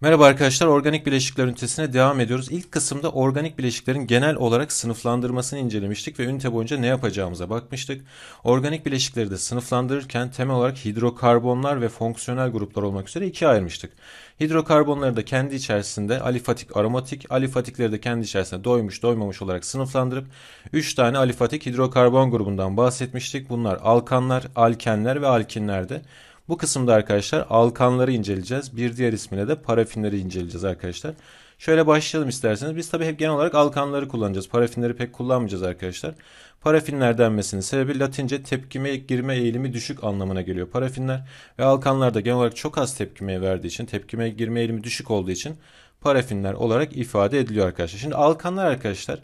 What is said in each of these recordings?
Merhaba arkadaşlar, organik bileşikler ünitesine devam ediyoruz. İlk kısımda organik bileşiklerin genel olarak sınıflandırmasını incelemiştik ve ünite boyunca ne yapacağımıza bakmıştık. Organik bileşikleri de sınıflandırırken temel olarak hidrokarbonlar ve fonksiyonel gruplar olmak üzere ikiye ayırmıştık. Hidrokarbonları da kendi içerisinde alifatik, aromatik, alifatikleri de kendi içerisinde doymuş, doymamış olarak sınıflandırıp 3 tane alifatik hidrokarbon grubundan bahsetmiştik. Bunlar alkanlar, alkenler ve alkinlerdi. Bu kısımda arkadaşlar alkanları inceleyeceğiz. Bir diğer ismiyle de parafinleri inceleyeceğiz arkadaşlar. Şöyle başlayalım isterseniz. Biz tabii hep genel olarak alkanları kullanacağız. Parafinleri pek kullanmayacağız arkadaşlar. Parafinler denmesinin sebebi Latince tepkime girme eğilimi düşük anlamına geliyor. Parafinler ve alkanlar da genel olarak çok az tepkime verdiği için, tepkime girme eğilimi düşük olduğu için parafinler olarak ifade ediliyor arkadaşlar. Şimdi alkanlar arkadaşlar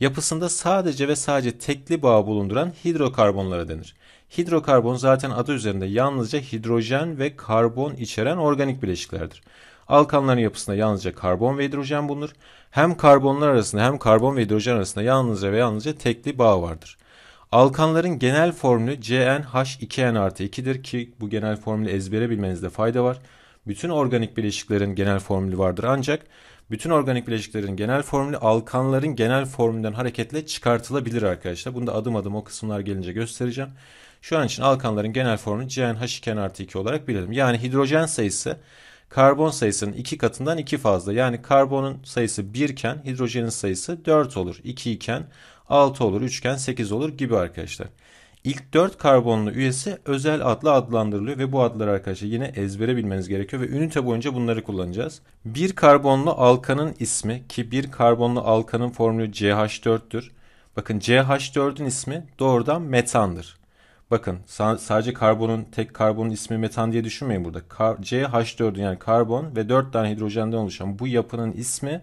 yapısında sadece ve sadece tekli bağ bulunduran hidrokarbonlara denir. Hidrokarbon zaten adı üzerinde yalnızca hidrojen ve karbon içeren organik bileşiklerdir. Alkanların yapısında yalnızca karbon ve hidrojen bulunur. Hem karbonlar arasında hem karbon ve hidrojen arasında yalnızca ve yalnızca tekli bağ vardır. Alkanların genel formülü CnH2n artı 2'dir ki bu genel formülü ezbere bilmenizde fayda var. Bütün organik bileşiklerin genel formülü vardır ancak bütün organik bileşiklerin genel formülü alkanların genel formülünden hareketle çıkartılabilir arkadaşlar. Bunu da adım adım o kısımlar gelince göstereceğim. Şu an için alkanların genel formülü CnH2 artı 2 olarak bilelim. Yani hidrojen sayısı karbon sayısının 2 katından 2 fazla. Yani karbonun sayısı 1 iken hidrojenin sayısı 4 olur. 2 iken 6 olur, 3 iken 8 olur gibi arkadaşlar. İlk 4 karbonlu üyesi özel adla adlandırılıyor ve bu adları arkadaşlar yine ezbere bilmeniz gerekiyor ve ünite boyunca bunları kullanacağız. Bir karbonlu alkanın ismi ki bir karbonlu alkanın formülü CH4'tür. Bakın CH4'ün ismi doğrudan metandır. Bakın sadece karbonun tek karbonun ismi metan diye düşünmeyin burada. CH4'ün yani karbon ve 4 tane hidrojenden oluşan bu yapının ismi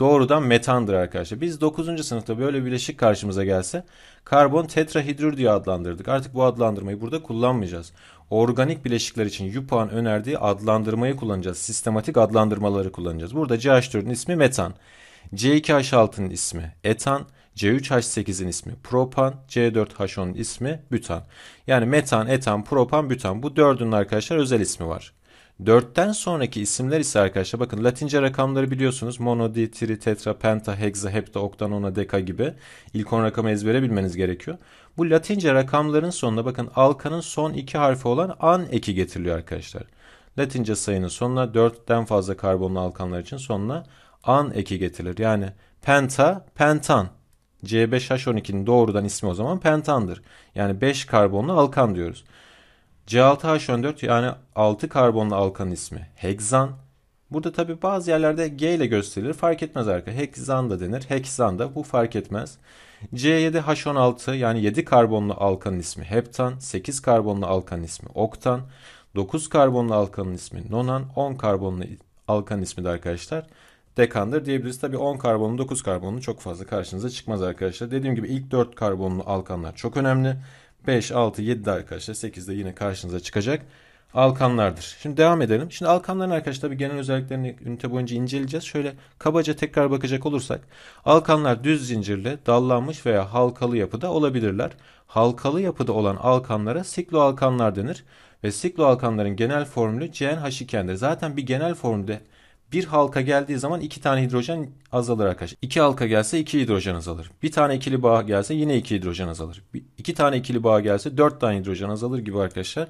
doğrudan metandır arkadaşlar. Biz 9. sınıfta böyle bileşik karşımıza gelse karbon tetrahidrür diye adlandırdık. Artık bu adlandırmayı burada kullanmayacağız. Organik bileşikler için Yupan önerdiği adlandırmayı kullanacağız. Sistematik adlandırmaları kullanacağız. Burada CH4'ün ismi metan. C2H6'nın ismi etan. C3H8'in ismi propan, C4H10'un ismi butan. Yani metan, etan, propan, butan bu dördünün arkadaşlar özel ismi var. 4'ten sonraki isimler ise arkadaşlar bakın latince rakamları biliyorsunuz. Mono, di, tri, tetra, penta, hexa, hepta, oktan, ona, deka gibi. ilk 10 rakamı ezbere bilmeniz gerekiyor. Bu latince rakamların sonunda bakın alkanın son iki harfi olan an eki getiriliyor arkadaşlar. Latince sayının sonuna 4'ten fazla karbonlu alkanlar için sonuna an eki getirilir. Yani penta, pentan. C5H12'nin doğrudan ismi o zaman pentandır. Yani 5 karbonlu alkan diyoruz. C6H14 yani 6 karbonlu alkan ismi hexan. Burada tabi bazı yerlerde G ile gösterilir. Fark etmez arka. Hexan da denir. hexan da bu fark etmez. C7H16 yani 7 karbonlu alkan ismi heptan. 8 karbonlu alkan ismi oktan. 9 karbonlu alkanın ismi nonan. 10 karbonlu alkan ismi de arkadaşlar dekandır diyebiliriz. Tabi 10 karbonlu 9 karbonlu çok fazla karşınıza çıkmaz arkadaşlar. Dediğim gibi ilk 4 karbonlu alkanlar çok önemli. 5, 6, 7 de arkadaşlar 8 de yine karşınıza çıkacak alkanlardır. Şimdi devam edelim. Şimdi alkanların arkadaşlar bir genel özelliklerini ünite boyunca inceleyeceğiz. Şöyle kabaca tekrar bakacak olursak alkanlar düz zincirli, dallanmış veya halkalı yapıda olabilirler. Halkalı yapıda olan alkanlara sikloalkanlar denir ve sikloalkanların genel formülü CnH2'ndir. Zaten bir genel formülde bir halka geldiği zaman iki tane hidrojen azalır arkadaşlar. İki halka gelse iki hidrojen azalır. Bir tane ikili bağ gelse yine iki hidrojen azalır. Bir, iki tane ikili bağ gelse dört tane hidrojen azalır gibi arkadaşlar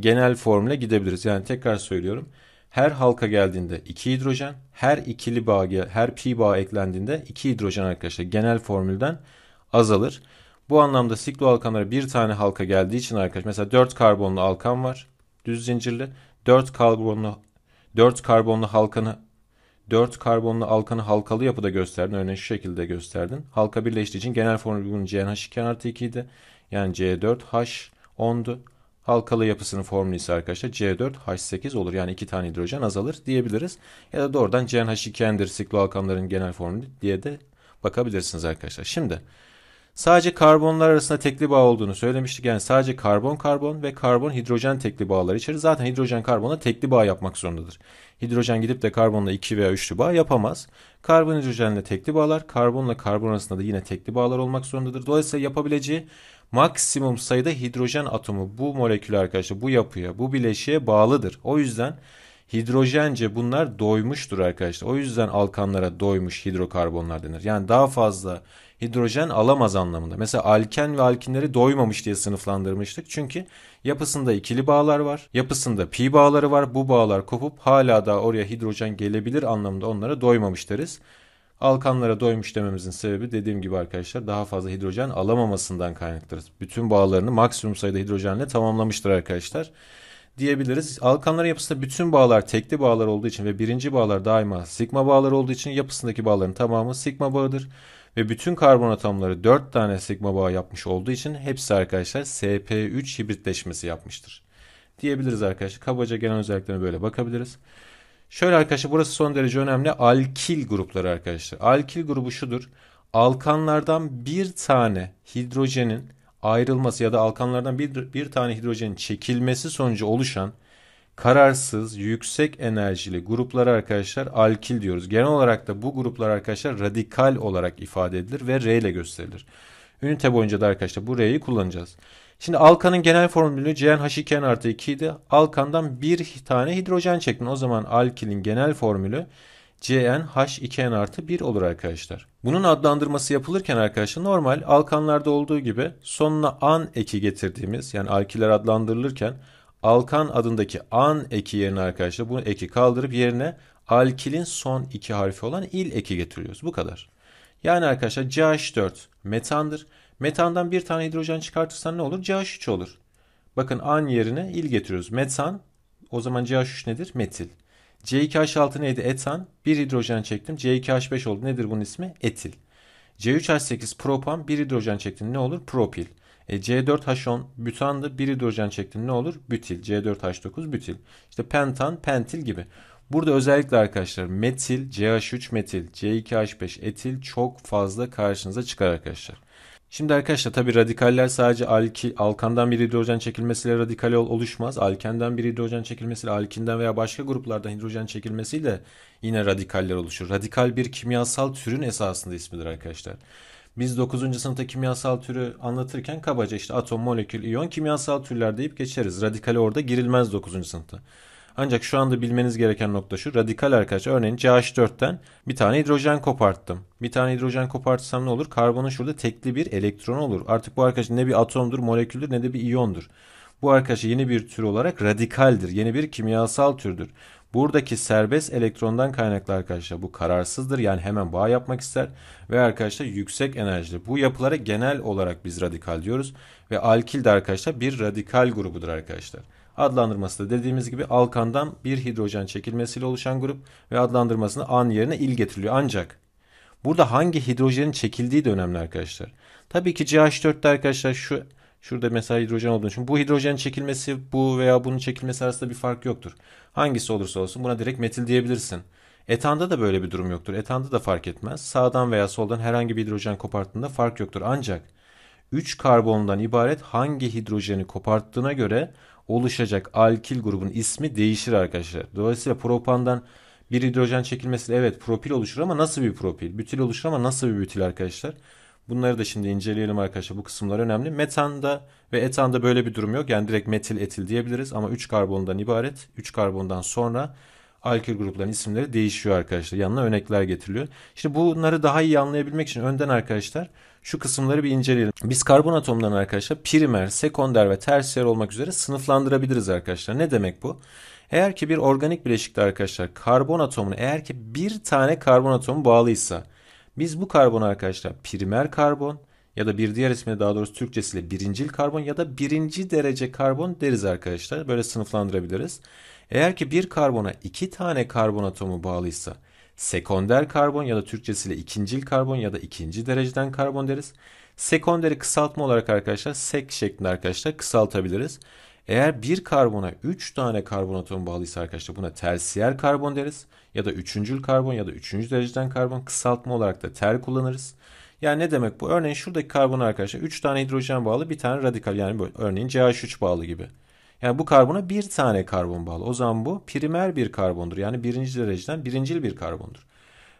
genel formüle gidebiliriz. Yani tekrar söylüyorum. Her halka geldiğinde iki hidrojen, her ikili bağ, her pi bağ eklendiğinde iki hidrojen arkadaşlar genel formülden azalır. Bu anlamda sikloalkanlara bir tane halka geldiği için arkadaşlar mesela dört karbonlu alkan var düz zincirli. 4 karbonlu 4 karbonlu halkanı 4 karbonlu alkanı halkalı yapıda gösterdin. Örneğin şu şekilde gösterdin. Halka birleştiği için genel formülün CnH2 artı 2 idi. Yani C4H 10'du. Halkalı yapısının formülü ise arkadaşlar C4H8 olur. Yani 2 tane hidrojen azalır diyebiliriz. Ya da doğrudan CnH2 sikloalkanların genel formülü diye de bakabilirsiniz arkadaşlar. Şimdi Sadece karbonlar arasında tekli bağ olduğunu söylemiştik. Yani sadece karbon karbon ve karbon hidrojen tekli bağları içerir. Zaten hidrojen karbona tekli bağ yapmak zorundadır. Hidrojen gidip de karbonla ikili veya üçlü bağ yapamaz. Karbon hidrojenle tekli bağlar, karbonla karbon arasında da yine tekli bağlar olmak zorundadır. Dolayısıyla yapabileceği maksimum sayıda hidrojen atomu bu molekül arkadaşlar bu yapıya, bu bileşiğe bağlıdır. O yüzden hidrojence bunlar doymuştur arkadaşlar. O yüzden alkanlara doymuş hidrokarbonlar denir. Yani daha fazla hidrojen alamaz anlamında. Mesela alken ve alkinleri doymamış diye sınıflandırmıştık. Çünkü yapısında ikili bağlar var. Yapısında pi bağları var. Bu bağlar kopup hala daha oraya hidrojen gelebilir anlamında onlara doymamış deriz. Alkanlara doymuş dememizin sebebi dediğim gibi arkadaşlar daha fazla hidrojen alamamasından kaynaklıdır. Bütün bağlarını maksimum sayıda hidrojenle tamamlamıştır arkadaşlar diyebiliriz. Alkanların yapısında bütün bağlar tekli bağlar olduğu için ve birinci bağlar daima sigma bağlar olduğu için yapısındaki bağların tamamı sigma bağıdır. Ve bütün karbon atomları 4 tane sigma bağ yapmış olduğu için hepsi arkadaşlar SP3 hibritleşmesi yapmıştır. Diyebiliriz arkadaşlar. Kabaca genel özelliklerine böyle bakabiliriz. Şöyle arkadaşlar burası son derece önemli. Alkil grupları arkadaşlar. Alkil grubu şudur. Alkanlardan bir tane hidrojenin ayrılması ya da alkanlardan bir, bir tane hidrojenin çekilmesi sonucu oluşan kararsız, yüksek enerjili gruplara arkadaşlar alkil diyoruz. Genel olarak da bu gruplar arkadaşlar radikal olarak ifade edilir ve R ile gösterilir. Ünite boyunca da arkadaşlar bu R'yi kullanacağız. Şimdi alkanın genel formülü CnH2n artı 2 idi. Alkandan bir tane hidrojen çektin. O zaman alkilin genel formülü CnH2n artı 1 olur arkadaşlar. Bunun adlandırması yapılırken arkadaşlar normal alkanlarda olduğu gibi sonuna an eki getirdiğimiz yani alkiler adlandırılırken alkan adındaki an eki yerine arkadaşlar bu eki kaldırıp yerine alkilin son iki harfi olan il eki getiriyoruz. Bu kadar. Yani arkadaşlar CH4 metandır. Metandan bir tane hidrojen çıkartırsan ne olur? CH3 olur. Bakın an yerine il getiriyoruz. Metan o zaman CH3 nedir? Metil. C2H6 neydi? Etan. Bir hidrojen çektim. C2H5 oldu. Nedir bunun ismi? Etil. C3H8 propan. Bir hidrojen çektim. Ne olur? Propil. E, C4H10 bütan bir hidrojen çektin ne olur? butil C4H9 butil İşte pentan, pentil gibi. Burada özellikle arkadaşlar metil, CH3 metil, C2H5 etil çok fazla karşınıza çıkar arkadaşlar. Şimdi arkadaşlar tabi radikaller sadece alki, alkandan bir hidrojen çekilmesiyle radikal oluşmaz. Alkenden bir hidrojen çekilmesiyle alkinden veya başka gruplardan hidrojen çekilmesiyle yine radikaller oluşur. Radikal bir kimyasal türün esasında ismidir arkadaşlar. Biz 9. sınıfta kimyasal türü anlatırken kabaca işte atom, molekül, iyon, kimyasal türler deyip geçeriz. Radikale orada girilmez 9. sınıfta. Ancak şu anda bilmeniz gereken nokta şu. Radikal arkadaşlar örneğin CH4'ten bir tane hidrojen koparttım. Bir tane hidrojen kopartsam ne olur? Karbonun şurada tekli bir elektron olur. Artık bu arkadaş ne bir atomdur, moleküldür ne de bir iyondur. Bu arkadaş yeni bir tür olarak radikaldir. Yeni bir kimyasal türdür. Buradaki serbest elektrondan kaynaklı arkadaşlar bu kararsızdır. Yani hemen bağ yapmak ister ve arkadaşlar yüksek enerjili. Bu yapılara genel olarak biz radikal diyoruz ve alkil de arkadaşlar bir radikal grubudur arkadaşlar. Adlandırması da dediğimiz gibi alkandan bir hidrojen çekilmesiyle oluşan grup ve adlandırmasına an yerine il getiriliyor. Ancak burada hangi hidrojenin çekildiği de önemli arkadaşlar. Tabii ki CH4'te arkadaşlar şu Şurada mesela hidrojen olduğunu düşün. Bu hidrojenin çekilmesi bu veya bunun çekilmesi arasında bir fark yoktur. Hangisi olursa olsun buna direkt metil diyebilirsin. Etanda da böyle bir durum yoktur. Etanda da fark etmez. Sağdan veya soldan herhangi bir hidrojen koparttığında fark yoktur. Ancak 3 karbondan ibaret hangi hidrojeni koparttığına göre oluşacak alkil grubun ismi değişir arkadaşlar. Dolayısıyla propandan bir hidrojen çekilmesi evet propil oluşur ama nasıl bir propil? Bütil oluşur ama nasıl bir bütil arkadaşlar? Bunları da şimdi inceleyelim arkadaşlar. Bu kısımlar önemli. Metanda ve etanda böyle bir durum yok. Yani direkt metil etil diyebiliriz ama 3 karbondan ibaret. 3 karbondan sonra alkil grupların isimleri değişiyor arkadaşlar. Yanına örnekler getiriliyor. Şimdi bunları daha iyi anlayabilmek için önden arkadaşlar şu kısımları bir inceleyelim. Biz karbon atomlarını arkadaşlar primer, sekonder ve tersiyer olmak üzere sınıflandırabiliriz arkadaşlar. Ne demek bu? Eğer ki bir organik bileşikte arkadaşlar karbon atomunu eğer ki bir tane karbon atomu bağlıysa biz bu karbon arkadaşlar primer karbon ya da bir diğer ismiyle daha doğrusu Türkçesiyle birincil karbon ya da birinci derece karbon deriz arkadaşlar. Böyle sınıflandırabiliriz. Eğer ki bir karbona iki tane karbon atomu bağlıysa sekonder karbon ya da Türkçesiyle ikincil karbon ya da ikinci dereceden karbon deriz. Sekonderi kısaltma olarak arkadaşlar sek şeklinde arkadaşlar kısaltabiliriz. Eğer bir karbona 3 tane karbon atomu bağlıysa arkadaşlar buna tersiyer karbon deriz ya da üçüncül karbon ya da üçüncü dereceden karbon kısaltma olarak da ter kullanırız. Yani ne demek bu? Örneğin şuradaki karbon arkadaşlar 3 tane hidrojen bağlı bir tane radikal yani böyle, örneğin CH3 bağlı gibi. Yani bu karbona bir tane karbon bağlı. O zaman bu primer bir karbondur. Yani birinci dereceden birincil bir karbondur.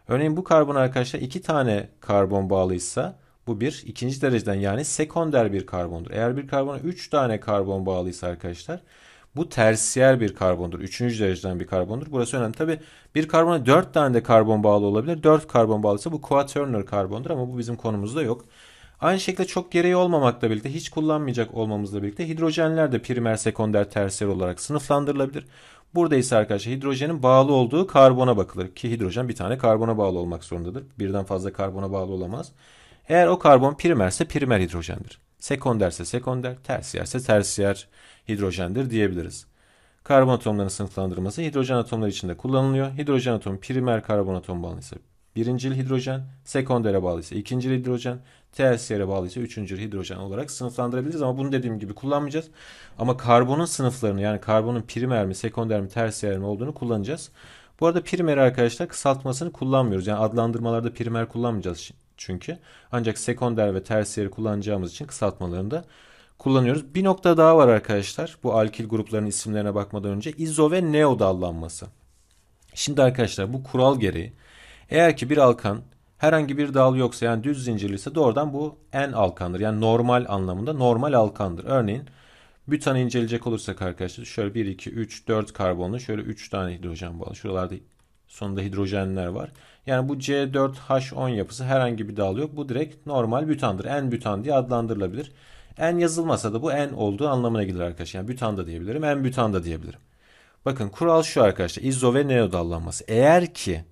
Örneğin bu karbon arkadaşlar iki tane karbon bağlıysa bu bir ikinci dereceden yani sekonder bir karbondur. Eğer bir karbona üç tane karbon bağlıysa arkadaşlar bu tersiyer bir karbondur. Üçüncü dereceden bir karbondur. Burası önemli. Tabi bir karbona dört tane de karbon bağlı olabilir. Dört karbon bağlıysa bu quaternary karbondur ama bu bizim konumuzda yok. Aynı şekilde çok gereği olmamakla birlikte hiç kullanmayacak olmamızla birlikte hidrojenler de primer, sekonder, tersiyer olarak sınıflandırılabilir. Burada ise arkadaşlar hidrojenin bağlı olduğu karbona bakılır ki hidrojen bir tane karbona bağlı olmak zorundadır. Birden fazla karbona bağlı olamaz. Eğer o karbon primerse primer hidrojendir. Sekonderse sekonder, tersiyerse tersiyer hidrojendir diyebiliriz. Karbon atomlarının sınıflandırması hidrojen atomları içinde kullanılıyor. Hidrojen atomu primer karbon atomu bağlı ise birincil hidrojen, sekondere bağlı ise ikincil hidrojen, tersiyere bağlı ise üçüncül hidrojen olarak sınıflandırabiliriz. Ama bunu dediğim gibi kullanmayacağız. Ama karbonun sınıflarını yani karbonun primer mi, sekonder mi, tersiyer mi olduğunu kullanacağız. Bu arada primer arkadaşlar kısaltmasını kullanmıyoruz. Yani adlandırmalarda primer kullanmayacağız çünkü. Ancak sekonder ve tersiyeri kullanacağımız için kısaltmalarında kullanıyoruz. Bir nokta daha var arkadaşlar. Bu alkil gruplarının isimlerine bakmadan önce izo ve neo dallanması. Şimdi arkadaşlar bu kural gereği eğer ki bir alkan herhangi bir dal yoksa yani düz zincirliyse doğrudan bu en alkandır. Yani normal anlamında normal alkandır. Örneğin bütanı inceleyecek olursak arkadaşlar şöyle 1, 2, 3, 4 karbonlu şöyle 3 tane hidrojen bağlı. Şuralarda sonunda hidrojenler var. Yani bu C4H10 yapısı herhangi bir dal yok. Bu direkt normal bütandır. En bütan diye adlandırılabilir. En yazılmasa da bu en olduğu anlamına gelir arkadaşlar. Yani bütan diyebilirim, en bütan diyebilirim. Bakın kural şu arkadaşlar. İzo ve neodallanması. Eğer ki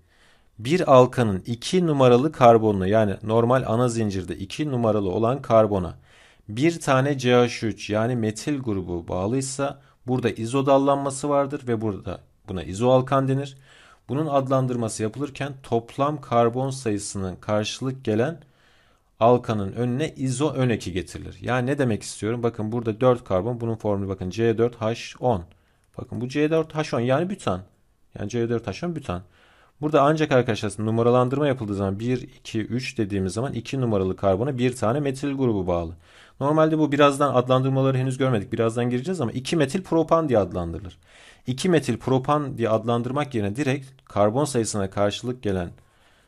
bir alkanın 2 numaralı karbonlu, yani normal ana zincirde 2 numaralı olan karbona bir tane CH3 yani metil grubu bağlıysa burada izo dallanması vardır ve burada buna izo alkan denir. Bunun adlandırması yapılırken toplam karbon sayısının karşılık gelen Alkanın önüne izo ön eki getirilir. Yani ne demek istiyorum? Bakın burada 4 karbon. Bunun formülü bakın C4H10. Bakın bu C4H10 yani bütan. Yani C4H10 bütan. Burada ancak arkadaşlar numaralandırma yapıldığı zaman 1, 2, 3 dediğimiz zaman 2 numaralı karbona bir tane metil grubu bağlı. Normalde bu birazdan adlandırmaları henüz görmedik. Birazdan gireceğiz ama 2 metil propan diye adlandırılır. 2 metil propan diye adlandırmak yerine direkt karbon sayısına karşılık gelen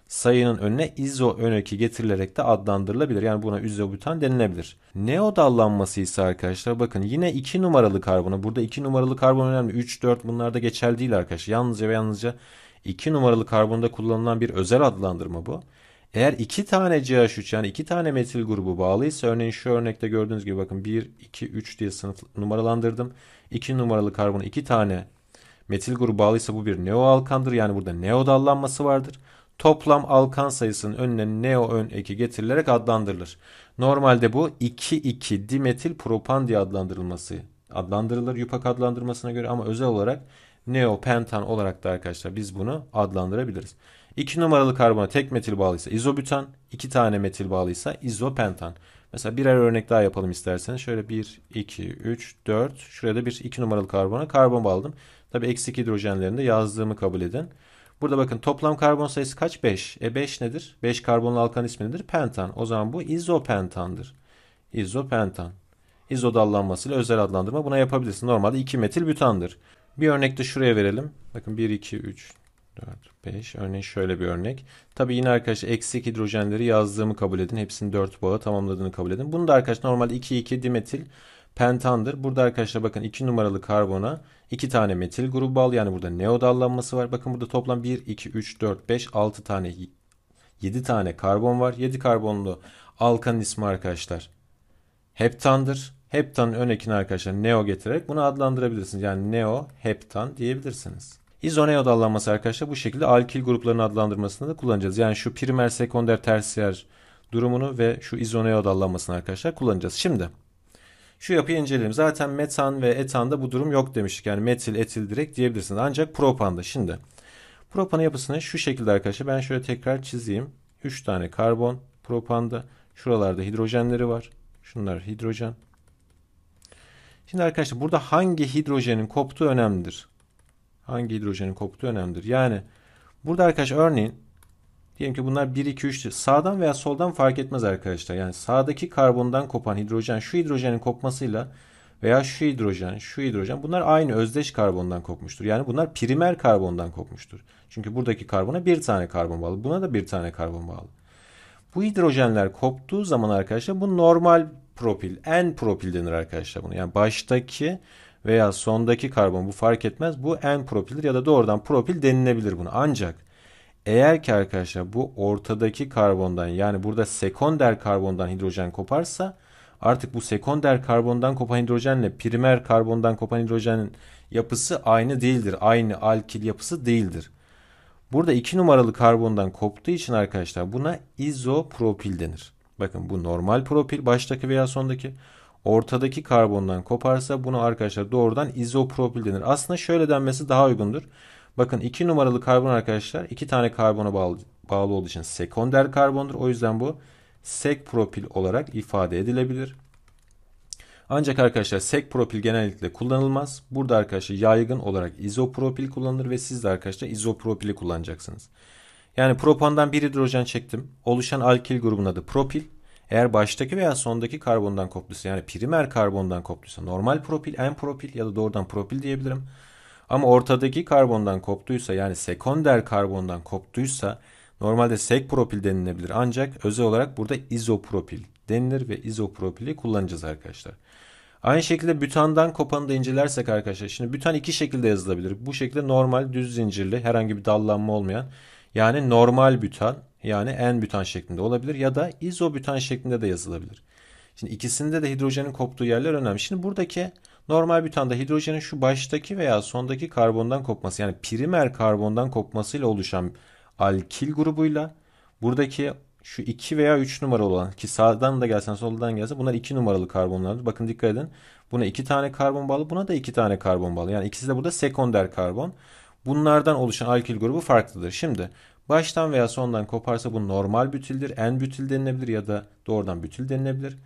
sayının önüne izo öneki getirilerek de adlandırılabilir. Yani buna izobutan denilebilir. Neo dallanması ise arkadaşlar bakın yine 2 numaralı karbonu. Burada 2 numaralı karbon önemli. 3, 4 bunlar da geçerli değil arkadaşlar. Yalnızca ve yalnızca 2 numaralı karbonda kullanılan bir özel adlandırma bu. Eğer 2 tane CH3 yani 2 tane metil grubu bağlıysa örneğin şu örnekte gördüğünüz gibi bakın 1, 2, 3 diye sınıf numaralandırdım. 2 numaralı karbon 2 tane metil grubu bağlıysa bu bir neo alkandır. Yani burada neo dallanması vardır toplam alkan sayısının önüne neo ön eki getirilerek adlandırılır. Normalde bu 2 dimetil propan diye adlandırılması adlandırılır Yupak adlandırmasına göre ama özel olarak neo pentan olarak da arkadaşlar biz bunu adlandırabiliriz. 2 numaralı karbona tek metil bağlıysa izobütan, 2 tane metil bağlıysa izopentan. Mesela birer örnek daha yapalım isterseniz. Şöyle 1, 2, 3, 4. Şuraya da bir 2 numaralı karbona karbon bağladım. Tabi eksik hidrojenlerini de yazdığımı kabul edin. Burada bakın toplam karbon sayısı kaç? 5. E 5 nedir? 5 karbonlu alkan ismi nedir? Pentan. O zaman bu izopentandır. İzopentan. İzo özel adlandırma buna yapabilirsin. Normalde 2 metil butandır Bir örnek de şuraya verelim. Bakın 1, 2, 3, 4, 5. Örneğin şöyle bir örnek. Tabi yine arkadaşlar eksik hidrojenleri yazdığımı kabul edin. hepsinin 4 bağı tamamladığını kabul edin. Bunu da arkadaşlar normalde 2, 2 dimetil pentandır. Burada arkadaşlar bakın 2 numaralı karbona 2 tane metil grubu bağlı. Yani burada neo dallanması var. Bakın burada toplam 1, 2, 3, 4, 5, 6 tane 7 tane karbon var. 7 karbonlu alkanın ismi arkadaşlar heptandır. Heptanın ön ekini arkadaşlar neo getirerek bunu adlandırabilirsiniz. Yani neo heptan diyebilirsiniz. İzoneo dallanması arkadaşlar bu şekilde alkil gruplarının adlandırmasında da kullanacağız. Yani şu primer, sekonder, tersiyer durumunu ve şu izoneo dallanmasını arkadaşlar kullanacağız. Şimdi şu yapıyı inceleyelim. Zaten metan ve etanda bu durum yok demiştik. Yani metil, etil direkt diyebilirsiniz. Ancak propanda şimdi. Propanın yapısını şu şekilde arkadaşlar. Ben şöyle tekrar çizeyim. 3 tane karbon propanda. Şuralarda hidrojenleri var. Şunlar hidrojen. Şimdi arkadaşlar burada hangi hidrojenin koptuğu önemlidir. Hangi hidrojenin koptuğu önemlidir. Yani burada arkadaşlar örneğin Diyelim ki bunlar 1, 2, 3 sağdan veya soldan fark etmez arkadaşlar. Yani sağdaki karbondan kopan hidrojen şu hidrojenin kopmasıyla veya şu hidrojen, şu hidrojen bunlar aynı özdeş karbondan kopmuştur. Yani bunlar primer karbondan kopmuştur. Çünkü buradaki karbona bir tane karbon bağlı. Buna da bir tane karbon bağlı. Bu hidrojenler koptuğu zaman arkadaşlar bu normal propil, en propil denir arkadaşlar bunu. Yani baştaki veya sondaki karbon bu fark etmez. Bu en propildir ya da doğrudan propil denilebilir bunu. Ancak eğer ki arkadaşlar bu ortadaki karbondan yani burada sekonder karbondan hidrojen koparsa artık bu sekonder karbondan kopan hidrojenle primer karbondan kopan hidrojenin yapısı aynı değildir. Aynı alkil yapısı değildir. Burada 2 numaralı karbondan koptuğu için arkadaşlar buna izopropil denir. Bakın bu normal propil baştaki veya sondaki ortadaki karbondan koparsa bunu arkadaşlar doğrudan izopropil denir. Aslında şöyle denmesi daha uygundur. Bakın 2 numaralı karbon arkadaşlar 2 tane karbona bağlı, bağlı olduğu için sekonder karbondur. O yüzden bu sek propil olarak ifade edilebilir. Ancak arkadaşlar sek propil genellikle kullanılmaz. Burada arkadaşlar yaygın olarak izopropil kullanılır ve siz de arkadaşlar izopropili kullanacaksınız. Yani propandan bir hidrojen çektim. Oluşan alkil grubunun adı propil. Eğer baştaki veya sondaki karbondan koptuysa yani primer karbondan koptuysa normal propil, en propil ya da doğrudan propil diyebilirim. Ama ortadaki karbondan koptuysa yani sekonder karbondan koptuysa normalde sekpropil denilebilir. Ancak özel olarak burada izopropil denilir ve izopropili kullanacağız arkadaşlar. Aynı şekilde bütandan kopanı da incelersek arkadaşlar. Şimdi bütan iki şekilde yazılabilir. Bu şekilde normal düz zincirli herhangi bir dallanma olmayan yani normal bütan yani en bütan şeklinde olabilir ya da izobütan şeklinde de yazılabilir. Şimdi ikisinde de hidrojenin koptuğu yerler önemli. Şimdi buradaki Normal butanda hidrojenin şu baştaki veya sondaki karbondan kopması yani primer karbondan kopmasıyla oluşan alkil grubuyla buradaki şu 2 veya 3 numaralı olan ki sağdan da gelsen soldan gelse bunlar 2 numaralı karbonlardır. Bakın dikkat edin. Buna 2 tane karbon bağlı, buna da 2 tane karbon bağlı. Yani ikisi de burada sekonder karbon. Bunlardan oluşan alkil grubu farklıdır. Şimdi baştan veya sondan koparsa bu normal bütildir. En bütil denilebilir ya da doğrudan bütil denilebilir.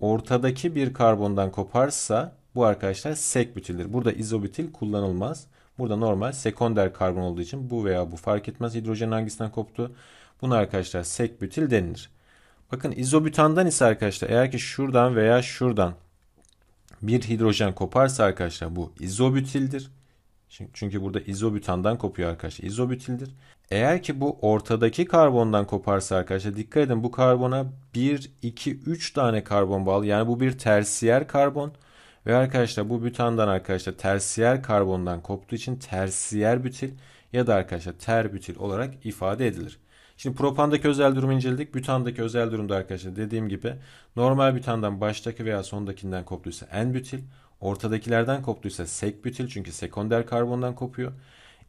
Ortadaki bir karbondan koparsa bu arkadaşlar sek butildir. Burada izobutil kullanılmaz. Burada normal sekonder karbon olduğu için bu veya bu fark etmez hidrojen hangisinden koptu. Buna arkadaşlar sek butil denilir. Bakın izobutandan ise arkadaşlar eğer ki şuradan veya şuradan bir hidrojen koparsa arkadaşlar bu izobutildir. Çünkü burada izobutandan kopuyor arkadaşlar. İzobutildir. Eğer ki bu ortadaki karbondan koparsa arkadaşlar dikkat edin bu karbona 1, 2, 3 tane karbon bağlı. Yani bu bir tersiyer karbon. Ve arkadaşlar bu butandan arkadaşlar tersiyer karbondan koptuğu için tersiyer butil ya da arkadaşlar ter bütil olarak ifade edilir. Şimdi propandaki özel durumu inceledik. Butandaki özel durumda arkadaşlar dediğim gibi normal butandan baştaki veya sondakinden koptuysa en butil, ortadakilerden koptuysa sek butil çünkü sekonder karbondan kopuyor.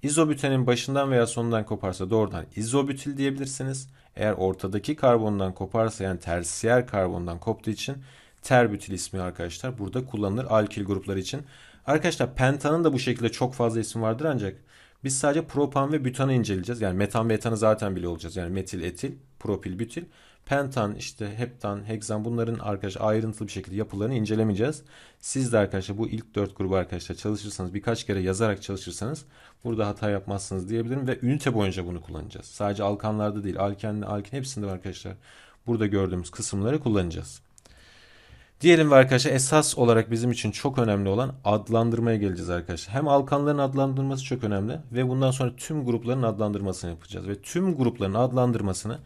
İzobütenin başından veya sonundan koparsa doğrudan izobütil diyebilirsiniz. Eğer ortadaki karbondan koparsa yani tersiyer karbondan koptuğu için Terbutil ismi arkadaşlar. Burada kullanılır alkil grupları için. Arkadaşlar pentanın da bu şekilde çok fazla isim vardır ancak biz sadece propan ve butanı inceleyeceğiz. Yani metan ve etanı zaten bile olacağız. Yani metil, etil, propil, bütil. Pentan, işte heptan, hexan bunların arkadaş ayrıntılı bir şekilde yapılarını incelemeyeceğiz. Siz de arkadaşlar bu ilk dört grubu arkadaşlar çalışırsanız birkaç kere yazarak çalışırsanız burada hata yapmazsınız diyebilirim. Ve ünite boyunca bunu kullanacağız. Sadece alkanlarda değil alkenli alkin hepsinde arkadaşlar burada gördüğümüz kısımları kullanacağız. Diyelim ve arkadaşlar esas olarak bizim için çok önemli olan adlandırmaya geleceğiz arkadaşlar. Hem alkanların adlandırması çok önemli ve bundan sonra tüm grupların adlandırmasını yapacağız. Ve tüm grupların adlandırmasını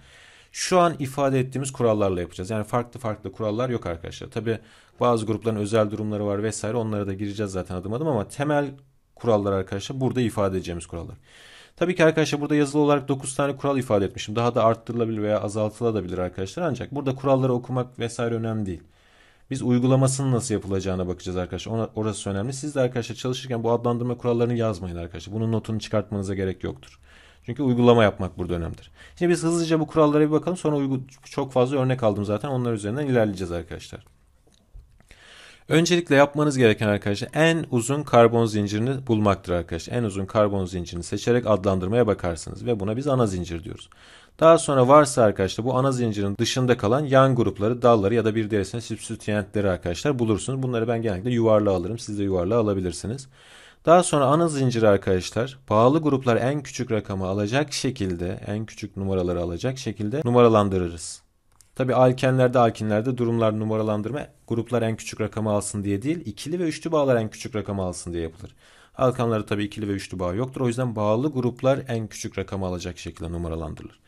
şu an ifade ettiğimiz kurallarla yapacağız. Yani farklı farklı kurallar yok arkadaşlar. Tabi bazı grupların özel durumları var vesaire onlara da gireceğiz zaten adım adım ama temel kurallar arkadaşlar burada ifade edeceğimiz kurallar. Tabii ki arkadaşlar burada yazılı olarak 9 tane kural ifade etmişim. Daha da arttırılabilir veya azaltılabilir arkadaşlar. Ancak burada kuralları okumak vesaire önemli değil. Biz uygulamasının nasıl yapılacağına bakacağız arkadaşlar. orası önemli. Siz de arkadaşlar çalışırken bu adlandırma kurallarını yazmayın arkadaşlar. Bunun notunu çıkartmanıza gerek yoktur. Çünkü uygulama yapmak burada önemlidir. Şimdi biz hızlıca bu kurallara bir bakalım. Sonra uygu çok fazla örnek aldım zaten. Onlar üzerinden ilerleyeceğiz arkadaşlar. Öncelikle yapmanız gereken arkadaşlar en uzun karbon zincirini bulmaktır arkadaşlar. En uzun karbon zincirini seçerek adlandırmaya bakarsınız ve buna biz ana zincir diyoruz. Daha sonra varsa arkadaşlar bu ana zincirin dışında kalan yan grupları, dalları ya da bir dersine substituentleri arkadaşlar bulursunuz. Bunları ben genellikle yuvarlığa alırım. Siz de yuvarlığa alabilirsiniz. Daha sonra ana zincir arkadaşlar bağlı gruplar en küçük rakamı alacak şekilde en küçük numaraları alacak şekilde numaralandırırız. Tabi alkenlerde alkinlerde durumlar numaralandırma gruplar en küçük rakamı alsın diye değil ikili ve üçlü bağlar en küçük rakamı alsın diye yapılır. Alkanları tabii ikili ve üçlü bağ yoktur. O yüzden bağlı gruplar en küçük rakamı alacak şekilde numaralandırılır.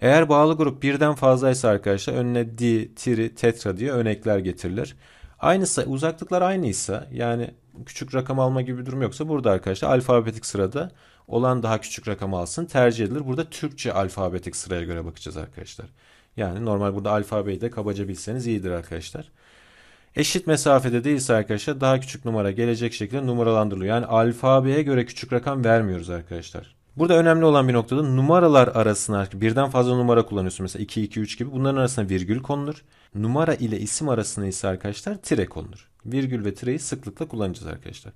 Eğer bağlı grup birden fazlaysa arkadaşlar önüne di, tri, tetra diye örnekler getirilir. Aynısı uzaklıklar aynıysa yani küçük rakam alma gibi bir durum yoksa burada arkadaşlar alfabetik sırada olan daha küçük rakam alsın tercih edilir. Burada Türkçe alfabetik sıraya göre bakacağız arkadaşlar. Yani normal burada alfabeyi de kabaca bilseniz iyidir arkadaşlar. Eşit mesafede değilse arkadaşlar daha küçük numara gelecek şekilde numaralandırılıyor. Yani alfabeye göre küçük rakam vermiyoruz arkadaşlar. Burada önemli olan bir noktada numaralar arasına birden fazla numara kullanıyorsun. Mesela 2, 2, 3 gibi bunların arasına virgül konulur. Numara ile isim arasına ise arkadaşlar tire konulur. Virgül ve tireyi sıklıkla kullanacağız arkadaşlar.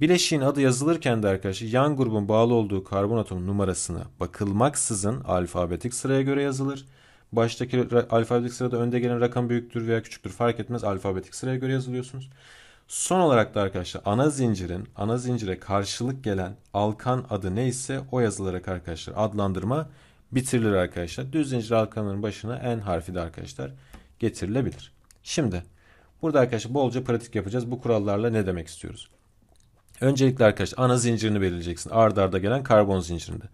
Bileşiğin adı yazılırken de arkadaşlar yan grubun bağlı olduğu karbon atom numarasına bakılmaksızın alfabetik sıraya göre yazılır baştaki alfabetik sırada önde gelen rakam büyüktür veya küçüktür fark etmez alfabetik sıraya göre yazılıyorsunuz. Son olarak da arkadaşlar ana zincirin ana zincire karşılık gelen alkan adı neyse o yazılarak arkadaşlar adlandırma bitirilir arkadaşlar. Düz zincir alkanların başına en harfi de arkadaşlar getirilebilir. Şimdi burada arkadaşlar bolca pratik yapacağız. Bu kurallarla ne demek istiyoruz? Öncelikle arkadaşlar ana zincirini belirleyeceksin. Arda arda gelen karbon zincirinde.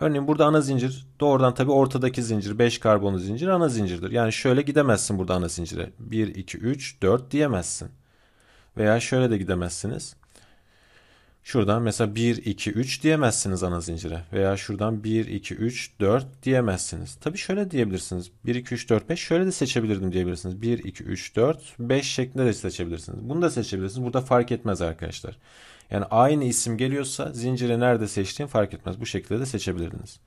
Örneğin burada ana zincir doğrudan tabii ortadaki zincir 5 karbonlu zincir ana zincirdir. Yani şöyle gidemezsin burada ana zincire. 1, 2, 3, 4 diyemezsin. Veya şöyle de gidemezsiniz. Şuradan mesela 1, 2, 3 diyemezsiniz ana zincire. Veya şuradan 1, 2, 3, 4 diyemezsiniz. Tabii şöyle diyebilirsiniz. 1, 2, 3, 4, 5 şöyle de seçebilirdim diyebilirsiniz. 1, 2, 3, 4, 5 şeklinde de seçebilirsiniz. Bunu da seçebilirsiniz. Burada fark etmez arkadaşlar. Yani aynı isim geliyorsa zinciri nerede seçtiğin fark etmez. Bu şekilde de seçebilirdiniz.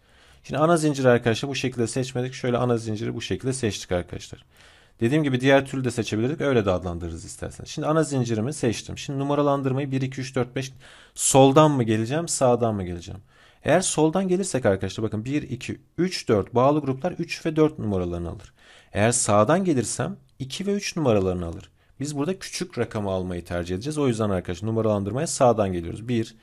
Şimdi ana zinciri arkadaşlar bu şekilde seçmedik. Şöyle ana zinciri bu şekilde seçtik arkadaşlar. Dediğim gibi diğer türlü de seçebilirdik. Öyle de adlandırırız isterseniz. Şimdi ana zincirimi seçtim. Şimdi numaralandırmayı 1, 2, 3, 4, 5 soldan mı geleceğim sağdan mı geleceğim? Eğer soldan gelirsek arkadaşlar bakın 1, 2, 3, 4 bağlı gruplar 3 ve 4 numaralarını alır. Eğer sağdan gelirsem 2 ve 3 numaralarını alır. Biz burada küçük rakamı almayı tercih edeceğiz. O yüzden arkadaşlar numaralandırmaya sağdan geliyoruz. 1,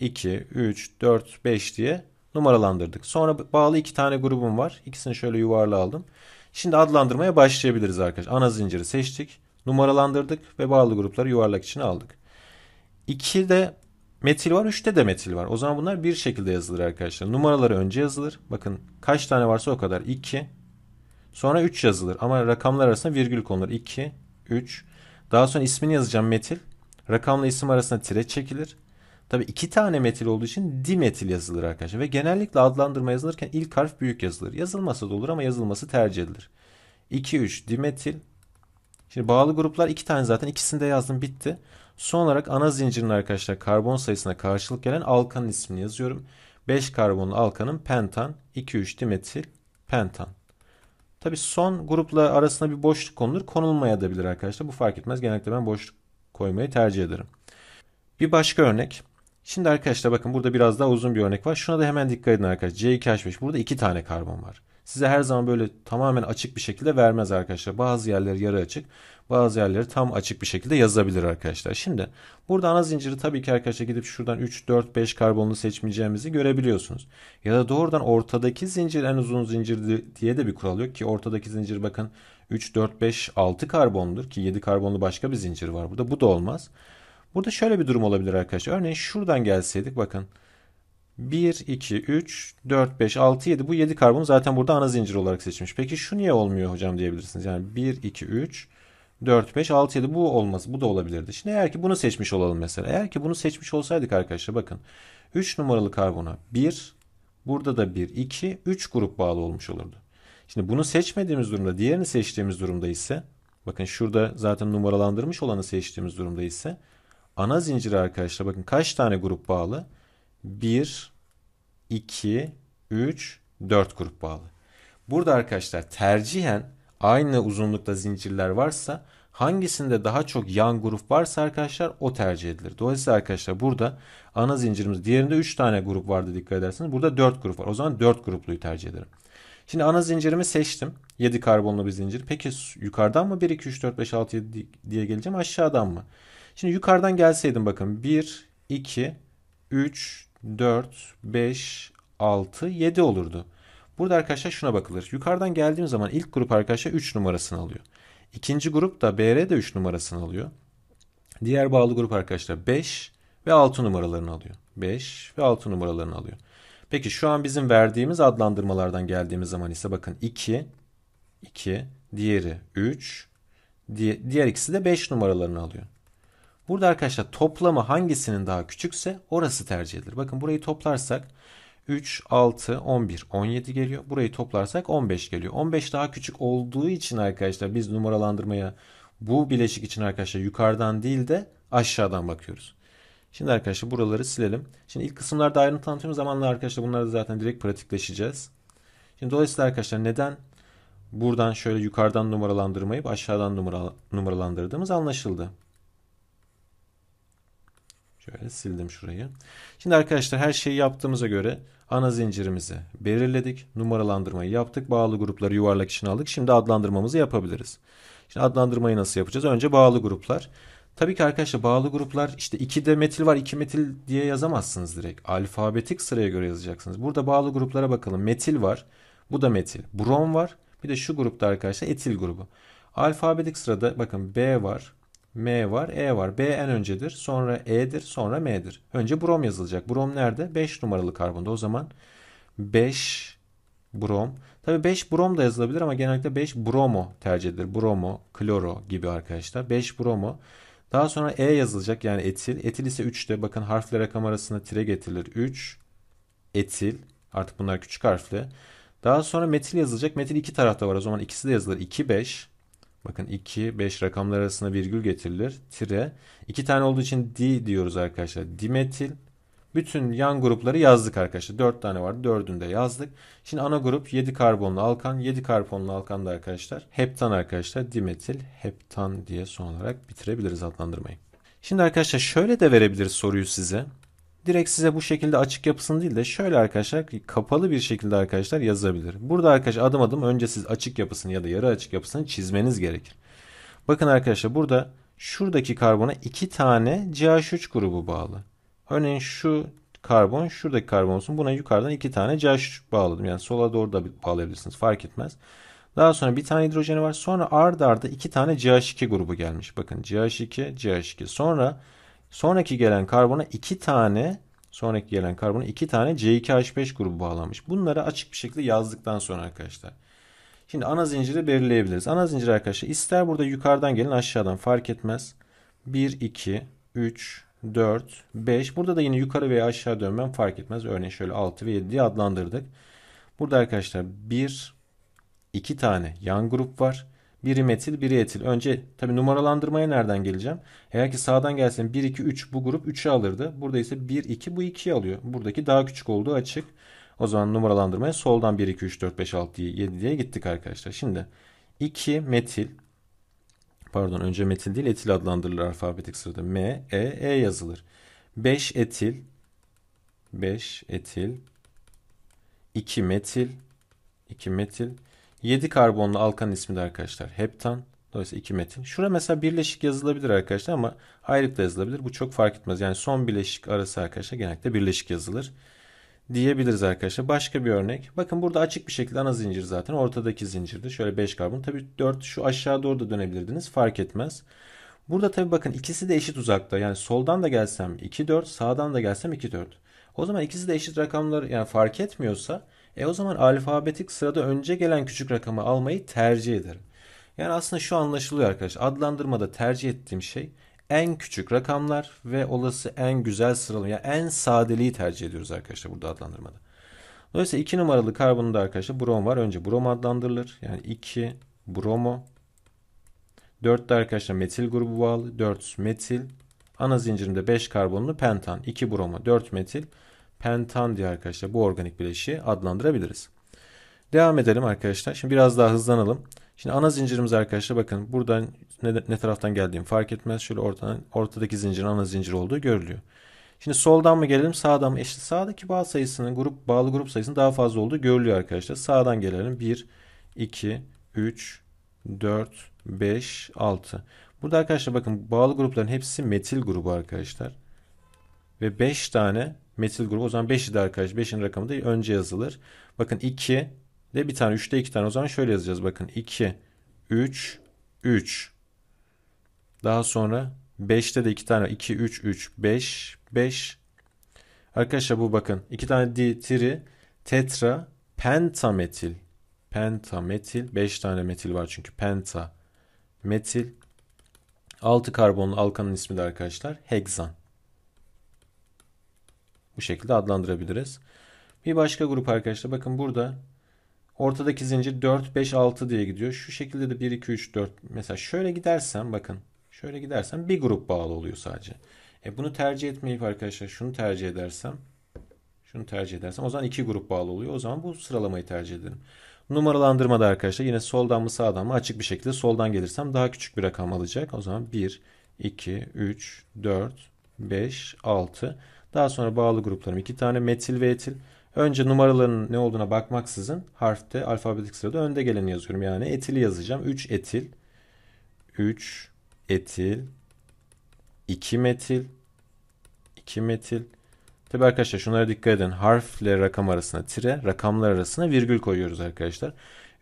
2, 3, 4, 5 diye numaralandırdık. Sonra bağlı iki tane grubum var. İkisini şöyle yuvarla aldım. Şimdi adlandırmaya başlayabiliriz arkadaşlar. Ana zinciri seçtik. Numaralandırdık ve bağlı grupları yuvarlak içine aldık. 2'de metil var. 3'te de metil var. O zaman bunlar bir şekilde yazılır arkadaşlar. Numaraları önce yazılır. Bakın kaç tane varsa o kadar. 2. Sonra 3 yazılır. Ama rakamlar arasında virgül konulur. 2, 3. Daha sonra ismini yazacağım metil. Rakamla isim arasında tire çekilir. Tabi iki tane metil olduğu için dimetil yazılır arkadaşlar. Ve genellikle adlandırma yazılırken ilk harf büyük yazılır. Yazılmasa da olur ama yazılması tercih edilir. 2-3 dimetil. Şimdi bağlı gruplar iki tane zaten ikisini de yazdım bitti. Son olarak ana zincirin arkadaşlar karbon sayısına karşılık gelen alkanın ismini yazıyorum. 5 karbonlu alkanın pentan, 2-3 dimetil, pentan. Tabi son grupla arasına bir boşluk konulur. konulmayabilir arkadaşlar. Bu fark etmez. Genellikle ben boşluk koymayı tercih ederim. Bir başka örnek. Şimdi arkadaşlar bakın burada biraz daha uzun bir örnek var. Şuna da hemen dikkat edin arkadaşlar. C2H5. Burada iki tane karbon var. Size her zaman böyle tamamen açık bir şekilde vermez arkadaşlar. Bazı yerleri yarı açık bazı yerleri tam açık bir şekilde yazabilir arkadaşlar. Şimdi burada ana zinciri tabii ki arkadaşlar gidip şuradan 3, 4, 5 karbonlu seçmeyeceğimizi görebiliyorsunuz. Ya da doğrudan ortadaki zincir en uzun zincir diye de bir kural yok ki ortadaki zincir bakın 3, 4, 5, 6 karbondur ki 7 karbonlu başka bir zincir var burada. Bu da olmaz. Burada şöyle bir durum olabilir arkadaşlar. Örneğin şuradan gelseydik bakın. 1, 2, 3, 4, 5, 6, 7. Bu 7 karbon zaten burada ana zincir olarak seçmiş. Peki şu niye olmuyor hocam diyebilirsiniz. Yani 1, 2, 3, 4, 5, 6, 7 bu olmaz. Bu da olabilirdi. Şimdi eğer ki bunu seçmiş olalım mesela. Eğer ki bunu seçmiş olsaydık arkadaşlar bakın. 3 numaralı karbona 1, burada da 1, 2, 3 grup bağlı olmuş olurdu. Şimdi bunu seçmediğimiz durumda, diğerini seçtiğimiz durumda ise bakın şurada zaten numaralandırmış olanı seçtiğimiz durumda ise ana zinciri arkadaşlar bakın kaç tane grup bağlı? 1, 2, 3, 4 grup bağlı. Burada arkadaşlar tercihen aynı uzunlukta zincirler varsa hangisinde daha çok yan grup varsa arkadaşlar o tercih edilir. Dolayısıyla arkadaşlar burada ana zincirimiz diğerinde 3 tane grup vardı dikkat ederseniz. Burada 4 grup var. O zaman 4 grupluyu tercih ederim. Şimdi ana zincirimi seçtim. 7 karbonlu bir zincir. Peki yukarıdan mı 1, 2, 3, 4, 5, 6, 7 diye geleceğim aşağıdan mı? Şimdi yukarıdan gelseydim bakın 1, 2, 3, 4, 5, 6, 7 olurdu. Burada arkadaşlar şuna bakılır. Yukarıdan geldiğim zaman ilk grup arkadaşlar 3 numarasını alıyor. İkinci grup da BR de 3 numarasını alıyor. Diğer bağlı grup arkadaşlar 5 ve 6 numaralarını alıyor. 5 ve 6 numaralarını alıyor. Peki şu an bizim verdiğimiz adlandırmalardan geldiğimiz zaman ise bakın 2, 2, diğeri 3, diğer ikisi de 5 numaralarını alıyor. Burada arkadaşlar toplamı hangisinin daha küçükse orası tercih edilir. Bakın burayı toplarsak 3, 6, 11, 17 geliyor. Burayı toplarsak 15 geliyor. 15 daha küçük olduğu için arkadaşlar biz numaralandırmaya bu bileşik için arkadaşlar yukarıdan değil de aşağıdan bakıyoruz. Şimdi arkadaşlar buraları silelim. Şimdi ilk kısımlarda ayrıntı anlatacağım zamanla arkadaşlar bunları zaten direkt pratikleşeceğiz. Şimdi dolayısıyla arkadaşlar neden buradan şöyle yukarıdan numaralandırmayıp aşağıdan numara, numaralandırdığımız anlaşıldı. Şöyle sildim şurayı. Şimdi arkadaşlar her şeyi yaptığımıza göre ana zincirimizi belirledik. Numaralandırmayı yaptık. Bağlı grupları yuvarlak içine aldık. Şimdi adlandırmamızı yapabiliriz. Şimdi adlandırmayı nasıl yapacağız? Önce bağlı gruplar. Tabii ki arkadaşlar bağlı gruplar işte 2'de metil var 2 metil diye yazamazsınız direkt. Alfabetik sıraya göre yazacaksınız. Burada bağlı gruplara bakalım. Metil var. Bu da metil. Brom var. Bir de şu grupta arkadaşlar etil grubu. Alfabetik sırada bakın B var. M var, E var. B en öncedir, sonra E'dir, sonra M'dir. Önce brom yazılacak. Brom nerede? 5 numaralı karbonda. O zaman 5 brom. Tabii 5 brom da yazılabilir ama genellikle 5 bromo tercih edilir. Bromo, kloro gibi arkadaşlar. 5 bromo. Daha sonra E yazılacak yani etil. Etil ise 3'te. Bakın harfle rakam arasında tire getirilir. 3 etil. Artık bunlar küçük harfli. Daha sonra metil yazılacak. Metil iki tarafta var. O zaman ikisi de yazılır. 2, 5. Bakın 2, 5 rakamlar arasında virgül getirilir. Tire. 2 tane olduğu için di diyoruz arkadaşlar. Dimetil. Bütün yan grupları yazdık arkadaşlar. 4 tane vardı. 4'ünü de yazdık. Şimdi ana grup 7 karbonlu alkan. 7 karbonlu alkan da arkadaşlar. Heptan arkadaşlar. Dimetil heptan diye son olarak bitirebiliriz adlandırmayı. Şimdi arkadaşlar şöyle de verebiliriz soruyu size direkt size bu şekilde açık yapısını değil de şöyle arkadaşlar kapalı bir şekilde arkadaşlar yazabilir. Burada arkadaşlar adım adım önce siz açık yapısını ya da yarı açık yapısını çizmeniz gerekir. Bakın arkadaşlar burada şuradaki karbona iki tane CH3 grubu bağlı. Örneğin şu karbon şuradaki karbon olsun. Buna yukarıdan iki tane CH3 bağladım. Yani sola doğru da bağlayabilirsiniz fark etmez. Daha sonra bir tane hidrojeni var. Sonra ard arda iki tane CH2 grubu gelmiş. Bakın CH2, CH2. Sonra Sonraki gelen karbona iki tane sonraki gelen karbona iki tane C2H5 grubu bağlamış. Bunları açık bir şekilde yazdıktan sonra arkadaşlar. Şimdi ana zinciri belirleyebiliriz. Ana zincir arkadaşlar ister burada yukarıdan gelin aşağıdan fark etmez. 1, 2, 3, 4, 5. Burada da yine yukarı veya aşağı dönmem fark etmez. Örneğin şöyle 6 ve 7 diye adlandırdık. Burada arkadaşlar 1, 2 tane yan grup var. Biri metil, biri etil. Önce tabi numaralandırmaya nereden geleceğim? Eğer ki sağdan gelsin 1, 2, 3 bu grup 3'ü alırdı. Burada ise 1, 2 bu 2'yi alıyor. Buradaki daha küçük olduğu açık. O zaman numaralandırmaya soldan 1, 2, 3, 4, 5, 6, 7 diye gittik arkadaşlar. Şimdi 2 metil pardon önce metil değil etil adlandırılır alfabetik sırada. M, E, E yazılır. 5 etil 5 etil 2 metil 2 metil 7 karbonlu alkan ismi de arkadaşlar heptan. Dolayısıyla 2 metin. Şura mesela birleşik yazılabilir arkadaşlar ama ayrık da yazılabilir. Bu çok fark etmez. Yani son bileşik arası arkadaşlar genellikle birleşik yazılır diyebiliriz arkadaşlar. Başka bir örnek. Bakın burada açık bir şekilde ana zincir zaten. Ortadaki zincirdi. Şöyle 5 karbon. Tabii 4 şu aşağı doğru da dönebilirdiniz. Fark etmez. Burada tabii bakın ikisi de eşit uzakta. Yani soldan da gelsem 2 4, sağdan da gelsem 2 4. O zaman ikisi de eşit rakamlar yani fark etmiyorsa e o zaman alfabetik sırada önce gelen küçük rakamı almayı tercih ederim. Yani aslında şu anlaşılıyor arkadaş. Adlandırmada tercih ettiğim şey en küçük rakamlar ve olası en güzel sıralama. Yani en sadeliği tercih ediyoruz arkadaşlar burada adlandırmada. Dolayısıyla 2 numaralı karbonunda arkadaşlar brom var. Önce brom adlandırılır. Yani 2 bromo. de arkadaşlar metil grubu bağlı. 4 metil. Ana zincirimde 5 karbonlu pentan. 2 bromo 4 metil pentan diye arkadaşlar bu organik bileşiği adlandırabiliriz. Devam edelim arkadaşlar. Şimdi biraz daha hızlanalım. Şimdi ana zincirimiz arkadaşlar bakın buradan ne, ne taraftan geldiğim fark etmez. Şöyle ortadan, ortadaki zincirin ana zincir olduğu görülüyor. Şimdi soldan mı gelelim sağdan mı? eşit sağdaki bağ sayısının grup bağlı grup sayısının daha fazla olduğu görülüyor arkadaşlar. Sağdan gelelim. 1, 2, 3, 4, 5, 6. Burada arkadaşlar bakın bağlı grupların hepsi metil grubu arkadaşlar. Ve 5 tane metil grubu o zaman 5'i de arkadaş 5'in rakamı da önce yazılır. Bakın 2 de bir tane 3'te 2 tane o zaman şöyle yazacağız bakın 2 3 3 daha sonra 5'te de 2 tane 2 3 3 5 5 Arkadaşlar bu bakın 2 tane di, tri tetra pentametil pentametil 5 tane metil var çünkü penta metil 6 karbonlu alkanın ismi de arkadaşlar hexan. Bu şekilde adlandırabiliriz. Bir başka grup arkadaşlar bakın burada ortadaki zincir 4, 5, 6 diye gidiyor. Şu şekilde de 1, 2, 3, 4 mesela şöyle gidersem bakın şöyle gidersem bir grup bağlı oluyor sadece. E bunu tercih etmeyip arkadaşlar şunu tercih edersem şunu tercih edersem o zaman iki grup bağlı oluyor. O zaman bu sıralamayı tercih ederim. Numaralandırmada arkadaşlar yine soldan mı sağdan mı açık bir şekilde soldan gelirsem daha küçük bir rakam alacak. O zaman 1, 2, 3, 4, 5, 6. Daha sonra bağlı gruplarım iki tane metil ve etil. Önce numaraların ne olduğuna bakmaksızın harfte alfabetik sırada önde geleni yazıyorum. Yani etili yazacağım. 3 etil, 3 etil, 2 metil, 2 metil. Tabi arkadaşlar şunlara dikkat edin. Harfle rakam arasına tire, rakamlar arasına virgül koyuyoruz arkadaşlar.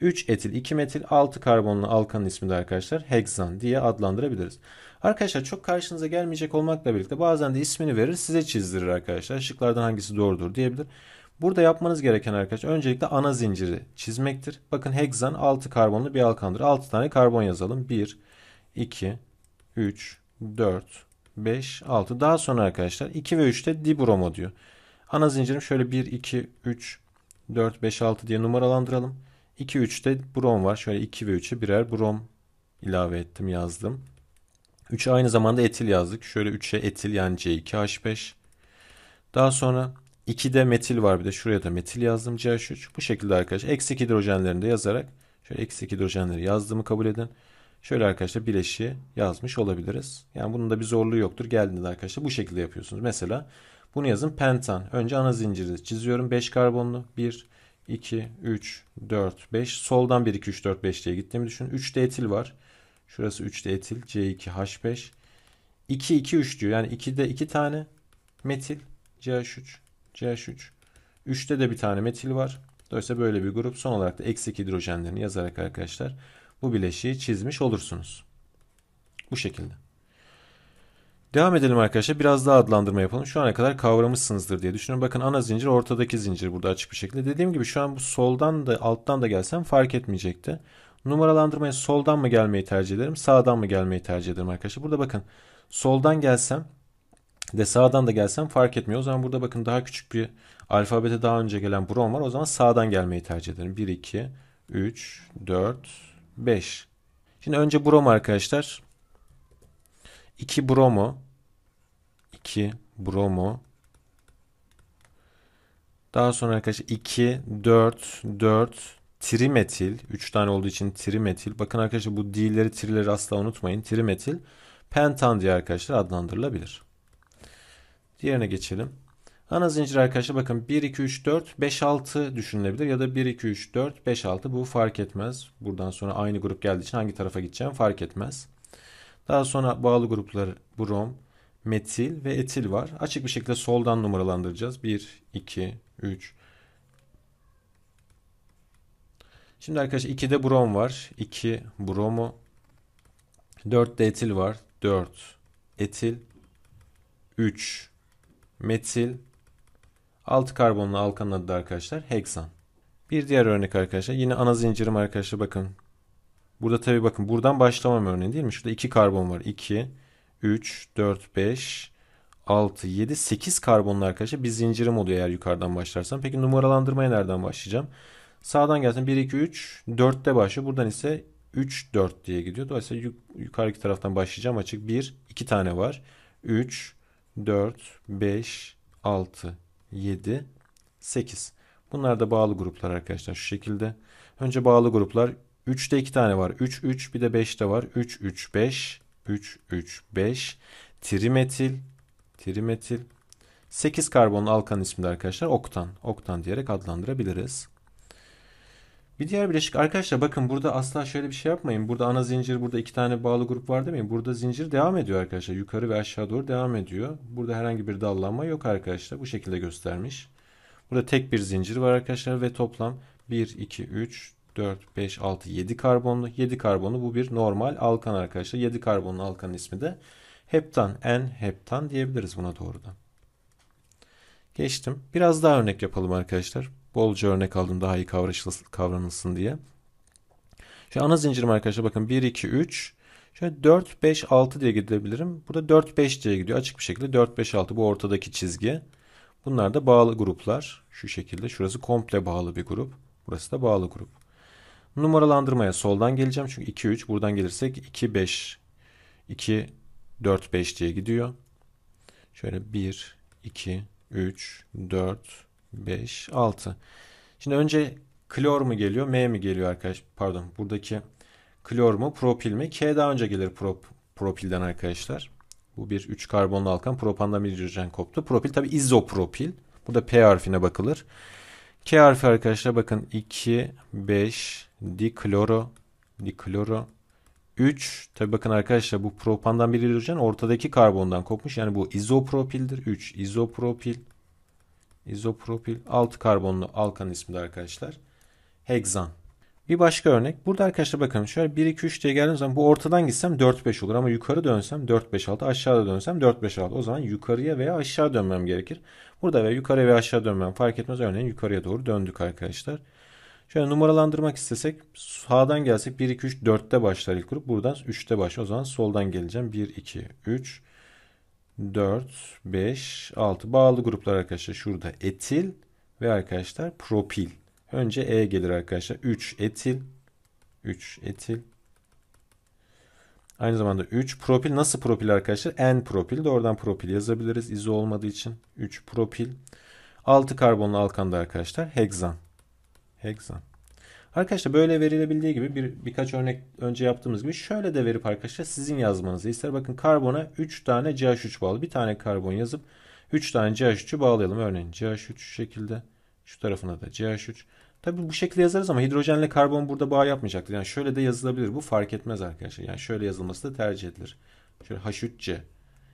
3 etil, 2 metil, 6 karbonlu alkanın ismi de arkadaşlar hexan diye adlandırabiliriz. Arkadaşlar çok karşınıza gelmeyecek olmakla birlikte bazen de ismini verir size çizdirir arkadaşlar. Şıklardan hangisi doğrudur diyebilir. Burada yapmanız gereken arkadaşlar öncelikle ana zinciri çizmektir. Bakın hexan 6 karbonlu bir alkandır. 6 tane karbon yazalım. 1, 2, 3, 4, 5, 6. Daha sonra arkadaşlar 2 ve 3'te dibromo diyor. Ana zincirim şöyle 1, 2, 3, 4, 5, 6 diye numaralandıralım. 2, 3'te brom var. Şöyle 2 ve 3'e birer brom ilave ettim yazdım. 3 aynı zamanda etil yazdık. Şöyle 3'e etil yani C2H5. Daha sonra 2'de metil var bir de şuraya da metil yazdım CH3. Bu şekilde arkadaşlar eksi hidrojenlerini de yazarak şöyle eksi hidrojenleri yazdığımı kabul edin. Şöyle arkadaşlar bileşi yazmış olabiliriz. Yani bunun da bir zorluğu yoktur. Geldiğinde arkadaşlar bu şekilde yapıyorsunuz. Mesela bunu yazın pentan. Önce ana zinciri çiziyorum. 5 karbonlu. 1, 2, 3, 4, 5. Soldan 1, 2, 3, 4, 5 diye gittiğimi düşün. 3'te etil var. Şurası 3'te etil. C2H5. 2 2 3 diyor. Yani 2'de 2 tane metil CH3 CH3. 3'te de bir tane metil var. Dolayısıyla böyle bir grup. Son olarak da eksik hidrojenlerini yazarak arkadaşlar bu bileşiği çizmiş olursunuz. Bu şekilde. Devam edelim arkadaşlar. Biraz daha adlandırma yapalım. Şu ana kadar kavramışsınızdır diye düşünüyorum. Bakın ana zincir ortadaki zincir burada açık bir şekilde. Dediğim gibi şu an bu soldan da alttan da gelsem fark etmeyecekti numaralandırmaya soldan mı gelmeyi tercih ederim, sağdan mı gelmeyi tercih ederim arkadaşlar. Burada bakın soldan gelsem de sağdan da gelsem fark etmiyor. O zaman burada bakın daha küçük bir alfabete daha önce gelen brom var. O zaman sağdan gelmeyi tercih ederim. 1, 2, 3, 4, 5. Şimdi önce brom arkadaşlar. 2 bromo 2 bromo daha sonra arkadaşlar 2 4 4 trimetil 3 tane olduğu için trimetil. Bakın arkadaşlar bu D'leri trileri asla unutmayın. Trimetil pentan diye arkadaşlar adlandırılabilir. Diğerine geçelim. Ana zincir arkadaşlar bakın 1 2 3 4 5 6 düşünülebilir ya da 1 2 3 4 5 6 bu fark etmez. Buradan sonra aynı grup geldiği için hangi tarafa gideceğim fark etmez. Daha sonra bağlı gruplar brom, metil ve etil var. Açık bir şekilde soldan numaralandıracağız. 1 2 3 Şimdi arkadaşlar de brom var. 2 bromo. de etil var. 4 etil. 3 metil. 6 karbonlu alkan adı da arkadaşlar heksan. Bir diğer örnek arkadaşlar. Yine ana zincirim arkadaşlar bakın. Burada tabi bakın buradan başlamam örneği değil mi? Şurada 2 karbon var. 2, 3, 4, 5, 6, 7, 8 karbonlu arkadaşlar bir zincirim oluyor eğer yukarıdan başlarsam. Peki numaralandırmaya nereden başlayacağım? Sağdan gelsin 1, 2, 3, 4'te başlıyor. Buradan ise 3, 4 diye gidiyor. Dolayısıyla yuk yukarıdaki taraftan başlayacağım açık. 1, 2 tane var. 3, 4, 5, 6, 7, 8. Bunlar da bağlı gruplar arkadaşlar şu şekilde. Önce bağlı gruplar 3'te 2 tane var. 3, 3 bir de 5'te var. 3, 3, 5, 3, 3, 5. Trimetil, trimetil. 8 karbonlu alkan isminde arkadaşlar oktan, oktan diyerek adlandırabiliriz. Bir diğer bileşik arkadaşlar bakın burada asla şöyle bir şey yapmayın. Burada ana zincir burada iki tane bağlı grup var değil demeyin. Burada zincir devam ediyor arkadaşlar. Yukarı ve aşağı doğru devam ediyor. Burada herhangi bir dallanma yok arkadaşlar. Bu şekilde göstermiş. Burada tek bir zincir var arkadaşlar ve toplam 1, 2, 3, 4, 5, 6, 7 karbonlu. 7 karbonlu bu bir normal alkan arkadaşlar. 7 karbonlu alkan ismi de heptan, en heptan diyebiliriz buna doğrudan. Geçtim. Biraz daha örnek yapalım arkadaşlar. Bolca örnek aldım daha iyi kavranılsın diye. Şu ana zincirim arkadaşlar bakın 1, 2, 3. Şöyle 4, 5, 6 diye gidebilirim. Burada 4, 5 diye gidiyor. Açık bir şekilde 4, 5, 6 bu ortadaki çizgi. Bunlar da bağlı gruplar. Şu şekilde. Şurası komple bağlı bir grup. Burası da bağlı grup. Numaralandırmaya soldan geleceğim. Çünkü 2, 3. Buradan gelirsek 2, 5, 2, 4, 5 diye gidiyor. Şöyle 1, 2, 3, 4, 5, 6. Şimdi önce klor mu geliyor, M mi geliyor arkadaş? Pardon buradaki klor mu, propil mi? K daha önce gelir prop, propilden arkadaşlar. Bu bir 3 karbonlu alkan. Propandan bir hidrojen koptu. Propil tabi izopropil. Burada P harfine bakılır. K harfi arkadaşlar bakın 2, 5, dikloro, dikloro, 3. Tabi bakın arkadaşlar bu propandan bir hidrojen ortadaki karbondan kopmuş. Yani bu izopropildir. 3 izopropil. İzopropil 6 karbonlu alkan ismi de arkadaşlar. Hexan. Bir başka örnek. Burada arkadaşlar bakalım şöyle 1 2 3 diye geldiğim zaman bu ortadan gitsem 4 5 olur ama yukarı dönsem 4 5 6 aşağıda dönsem 4 5 6. O zaman yukarıya veya aşağı dönmem gerekir. Burada ve yukarıya veya aşağı dönmem fark etmez. Örneğin yukarıya doğru döndük arkadaşlar. Şöyle numaralandırmak istesek sağdan gelsek 1 2 3 4'te başlar ilk grup. Buradan 3'te başlar. O zaman soldan geleceğim. 1 2 3 4, 5, 6 bağlı gruplar arkadaşlar. Şurada etil ve arkadaşlar propil. Önce E gelir arkadaşlar. 3 etil. 3 etil. Aynı zamanda 3 propil. Nasıl propil arkadaşlar? N propil. Doğrudan propil yazabiliriz. İzo olmadığı için. 3 propil. 6 karbonlu alkanda arkadaşlar. hexan, hexan. Arkadaşlar böyle verilebildiği gibi bir, birkaç örnek önce yaptığımız gibi şöyle de verip arkadaşlar sizin yazmanızı ister. Bakın karbona 3 tane CH3 bağlı. Bir tane karbon yazıp 3 tane CH3'ü bağlayalım. Örneğin CH3 şu şekilde. Şu tarafına da CH3. Tabi bu şekilde yazarız ama hidrojenle karbon burada bağ yapmayacaktır. Yani şöyle de yazılabilir. Bu fark etmez arkadaşlar. Yani şöyle yazılması da tercih edilir. Şöyle H3C.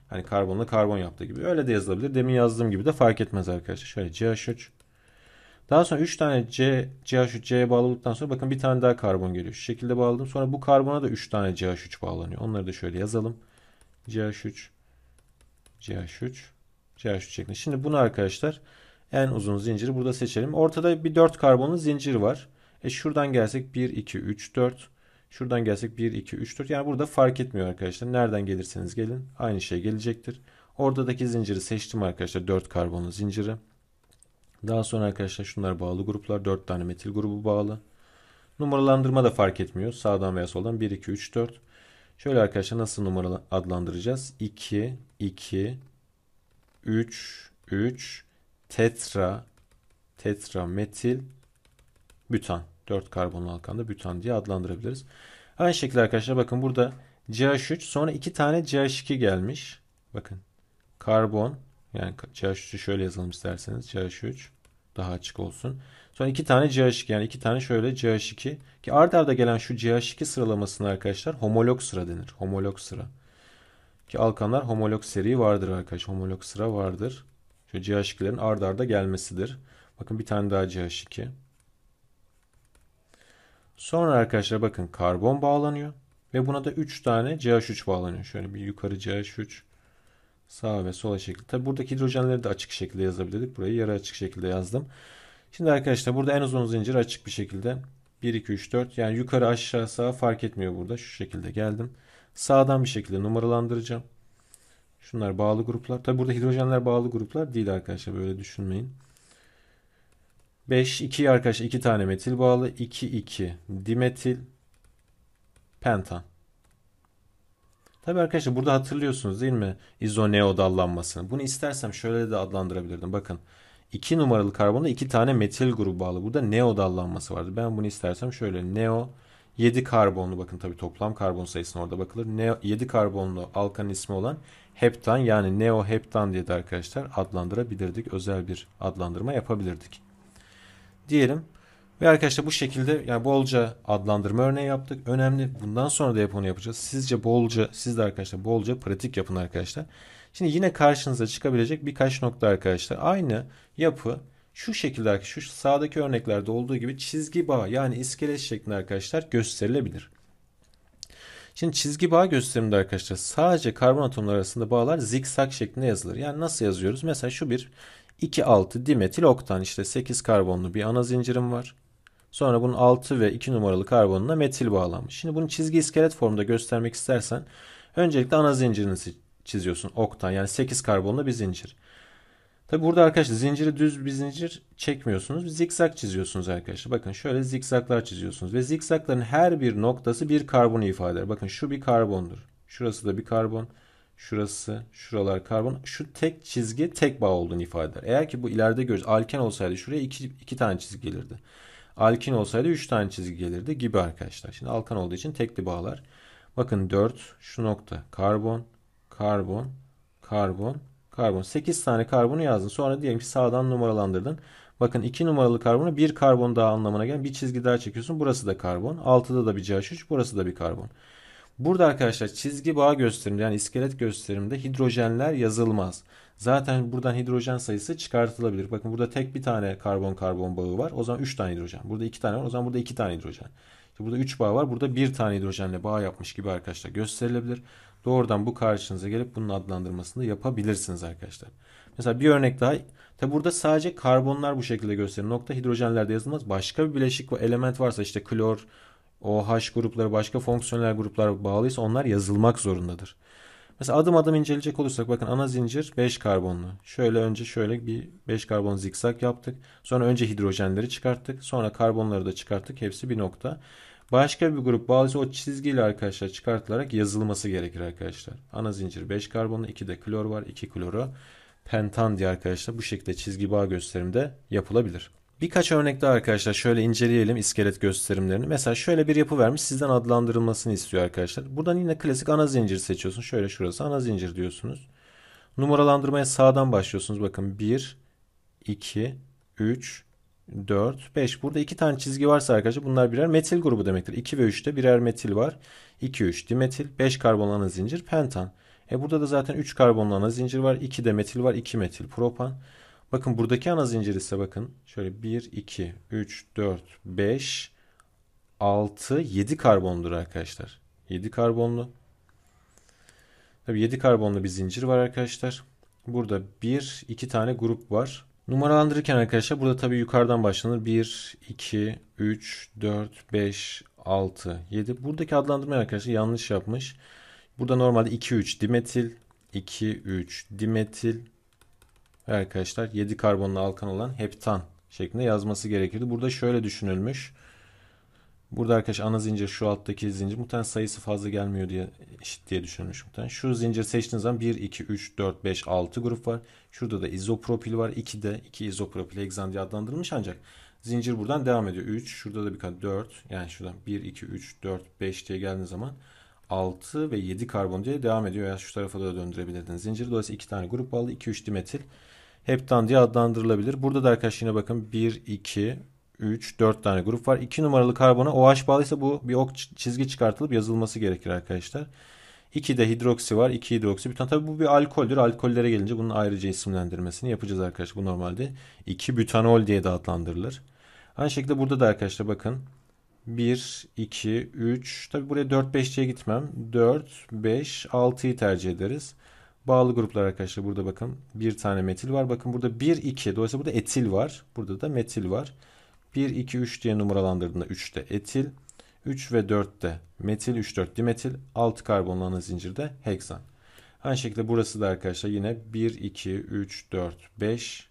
Hani karbonla karbon yaptığı gibi. Öyle de yazılabilir. Demin yazdığım gibi de fark etmez arkadaşlar. Şöyle CH3 daha sonra 3 tane C, CH3 C'ye bağladıktan sonra bakın bir tane daha karbon geliyor. Şu şekilde bağladım. Sonra bu karbona da 3 tane CH3 bağlanıyor. Onları da şöyle yazalım. CH3, CH3, CH3 şeklinde. Şimdi bunu arkadaşlar en uzun zinciri burada seçelim. Ortada bir 4 karbonlu zincir var. E şuradan gelsek 1, 2, 3, 4. Şuradan gelsek 1, 2, 3, 4. Yani burada fark etmiyor arkadaşlar. Nereden gelirseniz gelin aynı şey gelecektir. Oradaki zinciri seçtim arkadaşlar. 4 karbonlu zinciri. Daha sonra arkadaşlar şunlar bağlı gruplar. 4 tane metil grubu bağlı. Numaralandırma da fark etmiyor. Sağdan veya soldan 1, 2, 3, 4. Şöyle arkadaşlar nasıl numara adlandıracağız? 2, 2, 3, 3, tetra, tetra, metil, bütan. 4 karbonlu alkanda bütan diye adlandırabiliriz. Aynı şekilde arkadaşlar bakın burada CH3 sonra 2 tane CH2 gelmiş. Bakın karbon yani CH3'ü şöyle yazalım isterseniz. CH3 daha açık olsun. Sonra iki tane CH2 yani iki tane şöyle CH2 ki art arda gelen şu CH2 sıralamasını arkadaşlar homolog sıra denir. Homolog sıra. Ki alkanlar homolog seri vardır arkadaşlar. Homolog sıra vardır. Şu CH2'lerin ard arda gelmesidir. Bakın bir tane daha CH2. Sonra arkadaşlar bakın karbon bağlanıyor. Ve buna da 3 tane CH3 bağlanıyor. Şöyle bir yukarı CH3. Sağa ve sola şekilde. Tabi buradaki hidrojenleri de açık şekilde yazabilirdik. Burayı yarı açık şekilde yazdım. Şimdi arkadaşlar burada en uzun zincir açık bir şekilde. 1, 2, 3, 4. Yani yukarı aşağı sağ fark etmiyor burada. Şu şekilde geldim. Sağdan bir şekilde numaralandıracağım. Şunlar bağlı gruplar. Tabi burada hidrojenler bağlı gruplar değil arkadaşlar. Böyle düşünmeyin. 5, 2 arkadaşlar 2 tane metil bağlı. 2, 2 dimetil pentan. Tabi arkadaşlar burada hatırlıyorsunuz değil mi? İzoneo dallanmasını. Bunu istersem şöyle de adlandırabilirdim. Bakın 2 numaralı karbonda 2 tane metil grubu bağlı. Burada neo dallanması vardı. Ben bunu istersem şöyle neo 7 karbonlu bakın tabi toplam karbon sayısına orada bakılır. Neo, 7 karbonlu alkan ismi olan heptan yani neo heptan diye de arkadaşlar adlandırabilirdik. Özel bir adlandırma yapabilirdik. Diyelim ve arkadaşlar bu şekilde yani bolca adlandırma örneği yaptık. Önemli bundan sonra da hep onu yapacağız. Sizce bolca, siz de arkadaşlar bolca pratik yapın arkadaşlar. Şimdi yine karşınıza çıkabilecek birkaç nokta arkadaşlar. Aynı yapı şu şekilde şu sağdaki örneklerde olduğu gibi çizgi bağ yani iskelet şeklinde arkadaşlar gösterilebilir. Şimdi çizgi bağ gösteriminde arkadaşlar sadece karbon atomları arasında bağlar zikzak şeklinde yazılır. Yani nasıl yazıyoruz? Mesela şu bir 2,6 dimetil oktan işte 8 karbonlu bir ana zincirim var. Sonra bunun 6 ve 2 numaralı karbonuna metil bağlanmış. Şimdi bunu çizgi iskelet formunda göstermek istersen öncelikle ana zincirini çiziyorsun. Oktan yani 8 karbonlu bir zincir. Tabi burada arkadaşlar zinciri düz bir zincir çekmiyorsunuz. Zikzak çiziyorsunuz arkadaşlar. Bakın şöyle zikzaklar çiziyorsunuz. Ve zikzakların her bir noktası bir karbonu ifade eder. Bakın şu bir karbondur. Şurası da bir karbon. Şurası, şuralar karbon. Şu tek çizgi tek bağ olduğunu ifade eder. Eğer ki bu ileride göz Alken olsaydı şuraya iki, iki tane çizgi gelirdi. Alkin olsaydı 3 tane çizgi gelirdi gibi arkadaşlar. Şimdi alkan olduğu için tekli bağlar. Bakın 4 şu nokta karbon, karbon, karbon, karbon. 8 tane karbonu yazdın. Sonra diyelim ki sağdan numaralandırdın. Bakın 2 numaralı karbonu bir karbon daha anlamına gelen bir çizgi daha çekiyorsun. Burası da karbon. 6'da da bir CH3 burası da bir karbon. Burada arkadaşlar çizgi bağ gösterimde yani iskelet gösterimde hidrojenler yazılmaz. Zaten buradan hidrojen sayısı çıkartılabilir. Bakın burada tek bir tane karbon karbon bağı var. O zaman 3 tane hidrojen. Burada 2 tane var. O zaman burada 2 tane hidrojen. İşte burada 3 bağ var. Burada 1 tane hidrojenle bağ yapmış gibi arkadaşlar gösterilebilir. Doğrudan bu karşınıza gelip bunun adlandırmasını yapabilirsiniz arkadaşlar. Mesela bir örnek daha. Tabi burada sadece karbonlar bu şekilde gösterilir. Nokta hidrojenlerde yazılmaz. Başka bir bileşik ve element varsa işte klor, OH grupları başka fonksiyonel gruplar bağlıysa onlar yazılmak zorundadır. Mesela adım adım inceleyecek olursak bakın ana zincir 5 karbonlu. Şöyle önce şöyle bir 5 karbon zikzak yaptık. Sonra önce hidrojenleri çıkarttık. Sonra karbonları da çıkarttık. Hepsi bir nokta. Başka bir grup bağlısı o çizgiyle arkadaşlar çıkartılarak yazılması gerekir arkadaşlar. Ana zincir 5 karbonlu 2 de klor var. 2 kloru pentan diye arkadaşlar bu şekilde çizgi bağ gösterimde yapılabilir. Birkaç örnek daha arkadaşlar şöyle inceleyelim iskelet gösterimlerini. Mesela şöyle bir yapı vermiş sizden adlandırılmasını istiyor arkadaşlar. Buradan yine klasik ana zincir seçiyorsun. Şöyle şurası ana zincir diyorsunuz. Numaralandırmaya sağdan başlıyorsunuz. Bakın 1, 2, 3, 4, 5. Burada iki tane çizgi varsa arkadaşlar bunlar birer metil grubu demektir. 2 ve 3'te birer metil var. 2, 3 dimetil, 5 karbonlu ana zincir pentan. E burada da zaten 3 karbonlu ana zincir var. 2 de metil var. 2 metil propan. Bakın buradaki ana zincir ise bakın şöyle 1, 2, 3, 4, 5, 6, 7 karbondur arkadaşlar. 7 karbonlu. tabi 7 karbonlu bir zincir var arkadaşlar. Burada 1, 2 tane grup var. Numaralandırırken arkadaşlar burada tabi yukarıdan başlanır. 1, 2, 3, 4, 5, 6, 7. Buradaki adlandırma arkadaşlar yanlış yapmış. Burada normalde 2, 3 dimetil, 2, 3 dimetil, arkadaşlar 7 karbonlu alkan olan heptan şeklinde yazması gerekirdi. Burada şöyle düşünülmüş. Burada arkadaş ana zincir şu alttaki zincir muhtemelen sayısı fazla gelmiyor diye eşit diye düşünmüş muhtemelen. Şu zincir seçtiğiniz zaman 1, 2, 3, 4, 5, 6 grup var. Şurada da izopropil var. 2 de 2 izopropil hexan diye adlandırılmış ancak zincir buradan devam ediyor. 3 şurada da bir kat 4 yani şuradan 1, 2, 3, 4, 5 diye geldiğiniz zaman 6 ve 7 karbon diye devam ediyor. Yani şu tarafa da döndürebilirdiniz zinciri. Dolayısıyla 2 tane grup bağlı 2, 3 dimetil heptan diye adlandırılabilir. Burada da arkadaşlar yine bakın 1, 2, 3, 4 tane grup var. 2 numaralı karbona OH bağlıysa bu bir ok çizgi çıkartılıp yazılması gerekir arkadaşlar. 2 de hidroksi var. 2 hidroksi bir tane. Tabii bu bir alkoldür. Alkollere gelince bunun ayrıca isimlendirmesini yapacağız arkadaşlar. Bu normalde 2 butanol diye de adlandırılır. Aynı şekilde burada da arkadaşlar bakın 1, 2, 3. Tabi buraya 4, 5 diye gitmem. 4, 5, 6'yı tercih ederiz. Bağlı gruplar arkadaşlar burada bakın bir tane metil var. Bakın burada 1, 2 dolayısıyla burada etil var. Burada da metil var. 1, 2, 3 diye numaralandırdığında 3'te etil. 3 ve 4'te metil, 3, 4 dimetil. 6 karbonlu ana zincirde heksan. Aynı şekilde burası da arkadaşlar yine 1, 2, 3, 4, 5.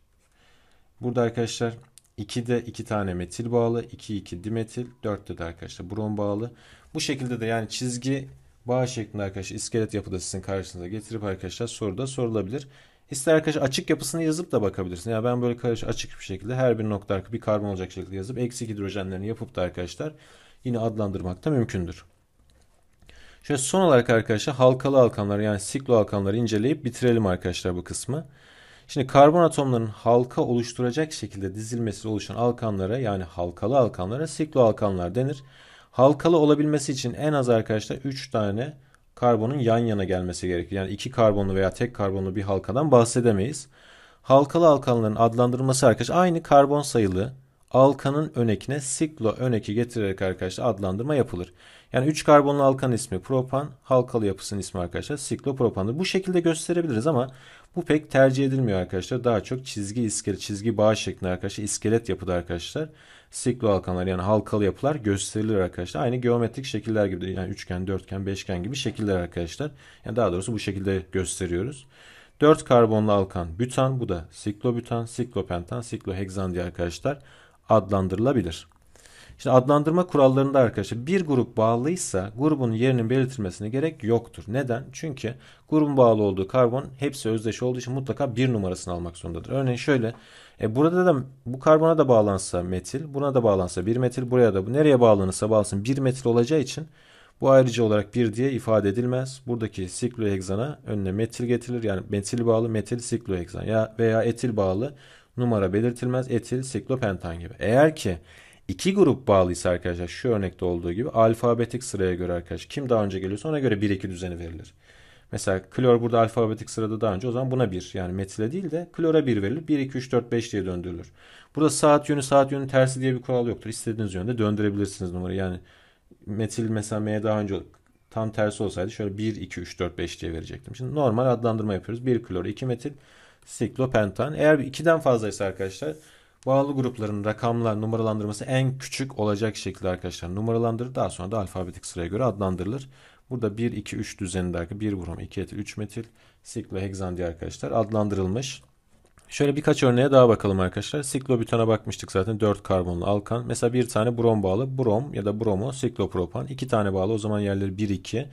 Burada arkadaşlar 2'de 2 tane metil bağlı. 2, 2 dimetil. 4'te de arkadaşlar brom bağlı. Bu şekilde de yani çizgi bağ şeklinde arkadaşlar iskelet yapıda sizin karşınıza getirip arkadaşlar soru da sorulabilir. İster arkadaşlar açık yapısını yazıp da bakabilirsin. Ya yani ben böyle karış açık bir şekilde her bir nokta bir karbon olacak şekilde yazıp eksik hidrojenlerini yapıp da arkadaşlar yine adlandırmak da mümkündür. Şöyle son olarak arkadaşlar halkalı halkanları yani siklo alkanları inceleyip bitirelim arkadaşlar bu kısmı. Şimdi karbon atomlarının halka oluşturacak şekilde dizilmesi oluşan alkanlara yani halkalı alkanlara siklo alkanlar denir. Halkalı olabilmesi için en az arkadaşlar 3 tane karbonun yan yana gelmesi gerekiyor. Yani iki karbonlu veya tek karbonlu bir halkadan bahsedemeyiz. Halkalı alkanların adlandırılması arkadaşlar aynı karbon sayılı alkanın önekine siklo öneki getirerek arkadaşlar adlandırma yapılır. Yani 3 karbonlu alkan ismi propan, halkalı yapısının ismi arkadaşlar siklopropandır. Bu şekilde gösterebiliriz ama bu pek tercih edilmiyor arkadaşlar. Daha çok çizgi iskelet, çizgi bağ şeklinde arkadaşlar iskelet yapıda arkadaşlar. Siklo alkanlar yani halkalı yapılar gösterilir arkadaşlar. Aynı geometrik şekiller gibi yani üçgen, dörtgen, beşgen gibi şekiller arkadaşlar. Yani daha doğrusu bu şekilde gösteriyoruz. 4 karbonlu alkan bütan bu da siklobütan, siklopentan, sikloheksan diye arkadaşlar adlandırılabilir. Şimdi adlandırma kurallarında arkadaşlar bir grup bağlıysa grubun yerinin belirtilmesine gerek yoktur. Neden? Çünkü grubun bağlı olduğu karbon hepsi özdeş olduğu için mutlaka bir numarasını almak zorundadır. Örneğin şöyle e burada da bu karbona da bağlansa metil buna da bağlansa bir metil buraya da nereye bağlanırsa bağlansın bir metil olacağı için bu ayrıca olarak bir diye ifade edilmez. Buradaki siklohegzana önüne metil getirilir. Yani metil bağlı metil siklohegzan ya veya etil bağlı numara belirtilmez. Etil siklopentan gibi. Eğer ki iki grup bağlıysa arkadaşlar şu örnekte olduğu gibi alfabetik sıraya göre arkadaşlar kim daha önce geliyorsa ona göre 1-2 düzeni verilir. Mesela klor burada alfabetik sırada daha önce o zaman buna 1 yani metile değil de klora 1 verilir. 1, 2, 3, 4, 5 diye döndürülür. Burada saat yönü saat yönü tersi diye bir kural yoktur. İstediğiniz yönde döndürebilirsiniz numarayı. Yani metil mesela M'ye daha önce tam tersi olsaydı şöyle 1, 2, 3, 4, 5 diye verecektim. Şimdi normal adlandırma yapıyoruz. 1 klor, 2 metil, siklopentan. Eğer 2'den fazlaysa arkadaşlar Bağlı grupların rakamlar numaralandırması en küçük olacak şekilde arkadaşlar numaralandırır. Daha sonra da alfabetik sıraya göre adlandırılır. Burada 1, 2, 3 düzeninde arkadaşlar 1 brom, 2 etil, 3 metil, Siklohexan hegzan diye arkadaşlar adlandırılmış. Şöyle birkaç örneğe daha bakalım arkadaşlar. Siklobütana bakmıştık zaten 4 karbonlu alkan. Mesela bir tane brom bağlı brom ya da bromo siklopropan. 2 tane bağlı o zaman yerleri 1-2.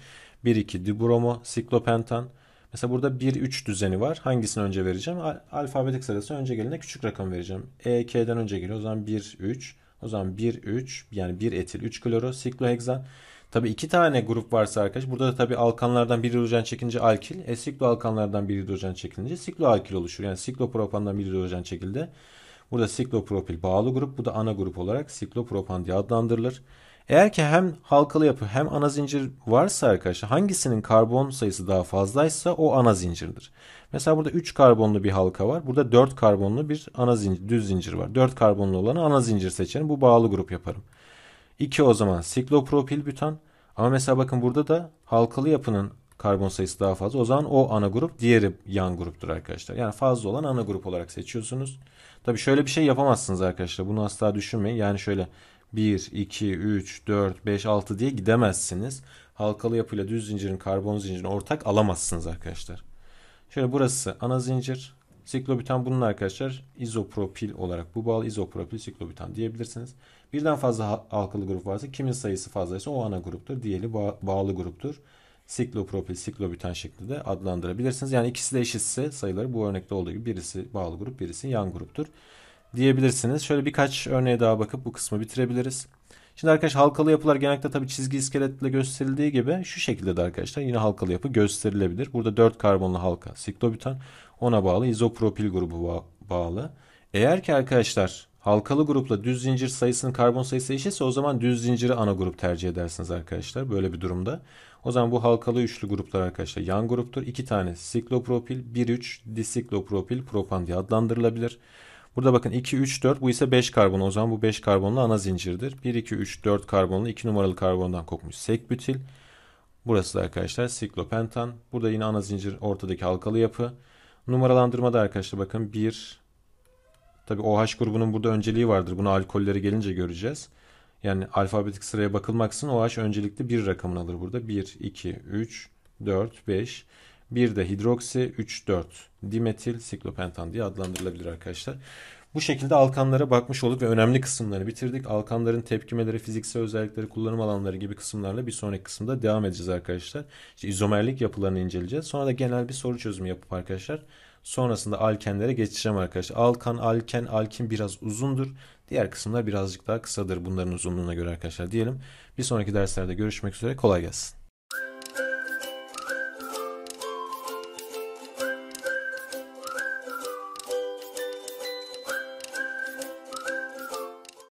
1-2 dibromo siklopentan. Mesela burada 1-3 düzeni var. Hangisini önce vereceğim? Alfabetik sırası önce gelene küçük rakam vereceğim. E, K'den önce geliyor. O zaman 1-3. O zaman 1-3 yani 1 etil 3 kloro sikloheksan. Tabii iki tane grup varsa arkadaş burada da tabii alkanlardan bir hidrojen çekince alkil. E, sikloalkanlardan bir hidrojen çekilince sikloalkil oluşur. Yani siklopropandan bir hidrojen çekildi. Burada siklopropil bağlı grup. Bu da ana grup olarak siklopropan diye adlandırılır. Eğer ki hem halkalı yapı hem ana zincir varsa arkadaşlar hangisinin karbon sayısı daha fazlaysa o ana zincirdir. Mesela burada 3 karbonlu bir halka var. Burada 4 karbonlu bir ana zincir, düz zincir var. 4 karbonlu olanı ana zincir seçerim. Bu bağlı grup yaparım. 2 o zaman siklopropil bütan. Ama mesela bakın burada da halkalı yapının karbon sayısı daha fazla. O zaman o ana grup diğeri yan gruptur arkadaşlar. Yani fazla olan ana grup olarak seçiyorsunuz. Tabii şöyle bir şey yapamazsınız arkadaşlar. Bunu asla düşünmeyin. Yani şöyle 1, 2, 3, 4, 5, 6 diye gidemezsiniz. Halkalı yapıyla düz zincirin karbon zincirini ortak alamazsınız arkadaşlar. Şöyle burası ana zincir. Siklobütan bunun arkadaşlar izopropil olarak bu bağlı izopropil siklobütan diyebilirsiniz. Birden fazla halkalı grup varsa kimin sayısı fazlaysa o ana gruptur. Diğeri bağlı gruptur. Siklopropil, siklobütan şeklinde adlandırabilirsiniz. Yani ikisi de eşitse sayıları bu örnekte olduğu gibi birisi bağlı grup birisi yan gruptur diyebilirsiniz. Şöyle birkaç örneğe daha bakıp bu kısmı bitirebiliriz. Şimdi arkadaş halkalı yapılar genellikle tabii çizgi iskeletle gösterildiği gibi şu şekilde de arkadaşlar yine halkalı yapı gösterilebilir. Burada 4 karbonlu halka siklobutan ona bağlı izopropil grubu bağlı. Eğer ki arkadaşlar halkalı grupla düz zincir sayısının karbon sayısı eşitse o zaman düz zinciri ana grup tercih edersiniz arkadaşlar böyle bir durumda. O zaman bu halkalı üçlü gruplar arkadaşlar yan gruptur. 2 tane siklopropil, 1-3 disiklopropil, propan diye adlandırılabilir. Burada bakın 2, 3, 4 bu ise 5 karbon. O zaman bu 5 karbonlu ana zincirdir. 1, 2, 3, 4 karbonlu 2 numaralı karbondan kokmuş sekbütil. Burası da arkadaşlar siklopentan. Burada yine ana zincir ortadaki halkalı yapı. numaralandırma da arkadaşlar bakın 1. Tabi OH grubunun burada önceliği vardır. Bunu alkolleri gelince göreceğiz. Yani alfabetik sıraya bakılmaksızın OH öncelikli bir rakamını alır burada. 1, 2, 3, 4, 5. Bir de hidroksi 3-4 dimetil siklopentan diye adlandırılabilir arkadaşlar. Bu şekilde alkanlara bakmış olduk ve önemli kısımları bitirdik. Alkanların tepkimeleri, fiziksel özellikleri, kullanım alanları gibi kısımlarla bir sonraki kısımda devam edeceğiz arkadaşlar. İşte izomerlik yapılarını inceleyeceğiz. Sonra da genel bir soru çözümü yapıp arkadaşlar sonrasında alkenlere geçeceğim arkadaşlar. Alkan, alken, alkin biraz uzundur. Diğer kısımlar birazcık daha kısadır bunların uzunluğuna göre arkadaşlar diyelim. Bir sonraki derslerde görüşmek üzere. Kolay gelsin.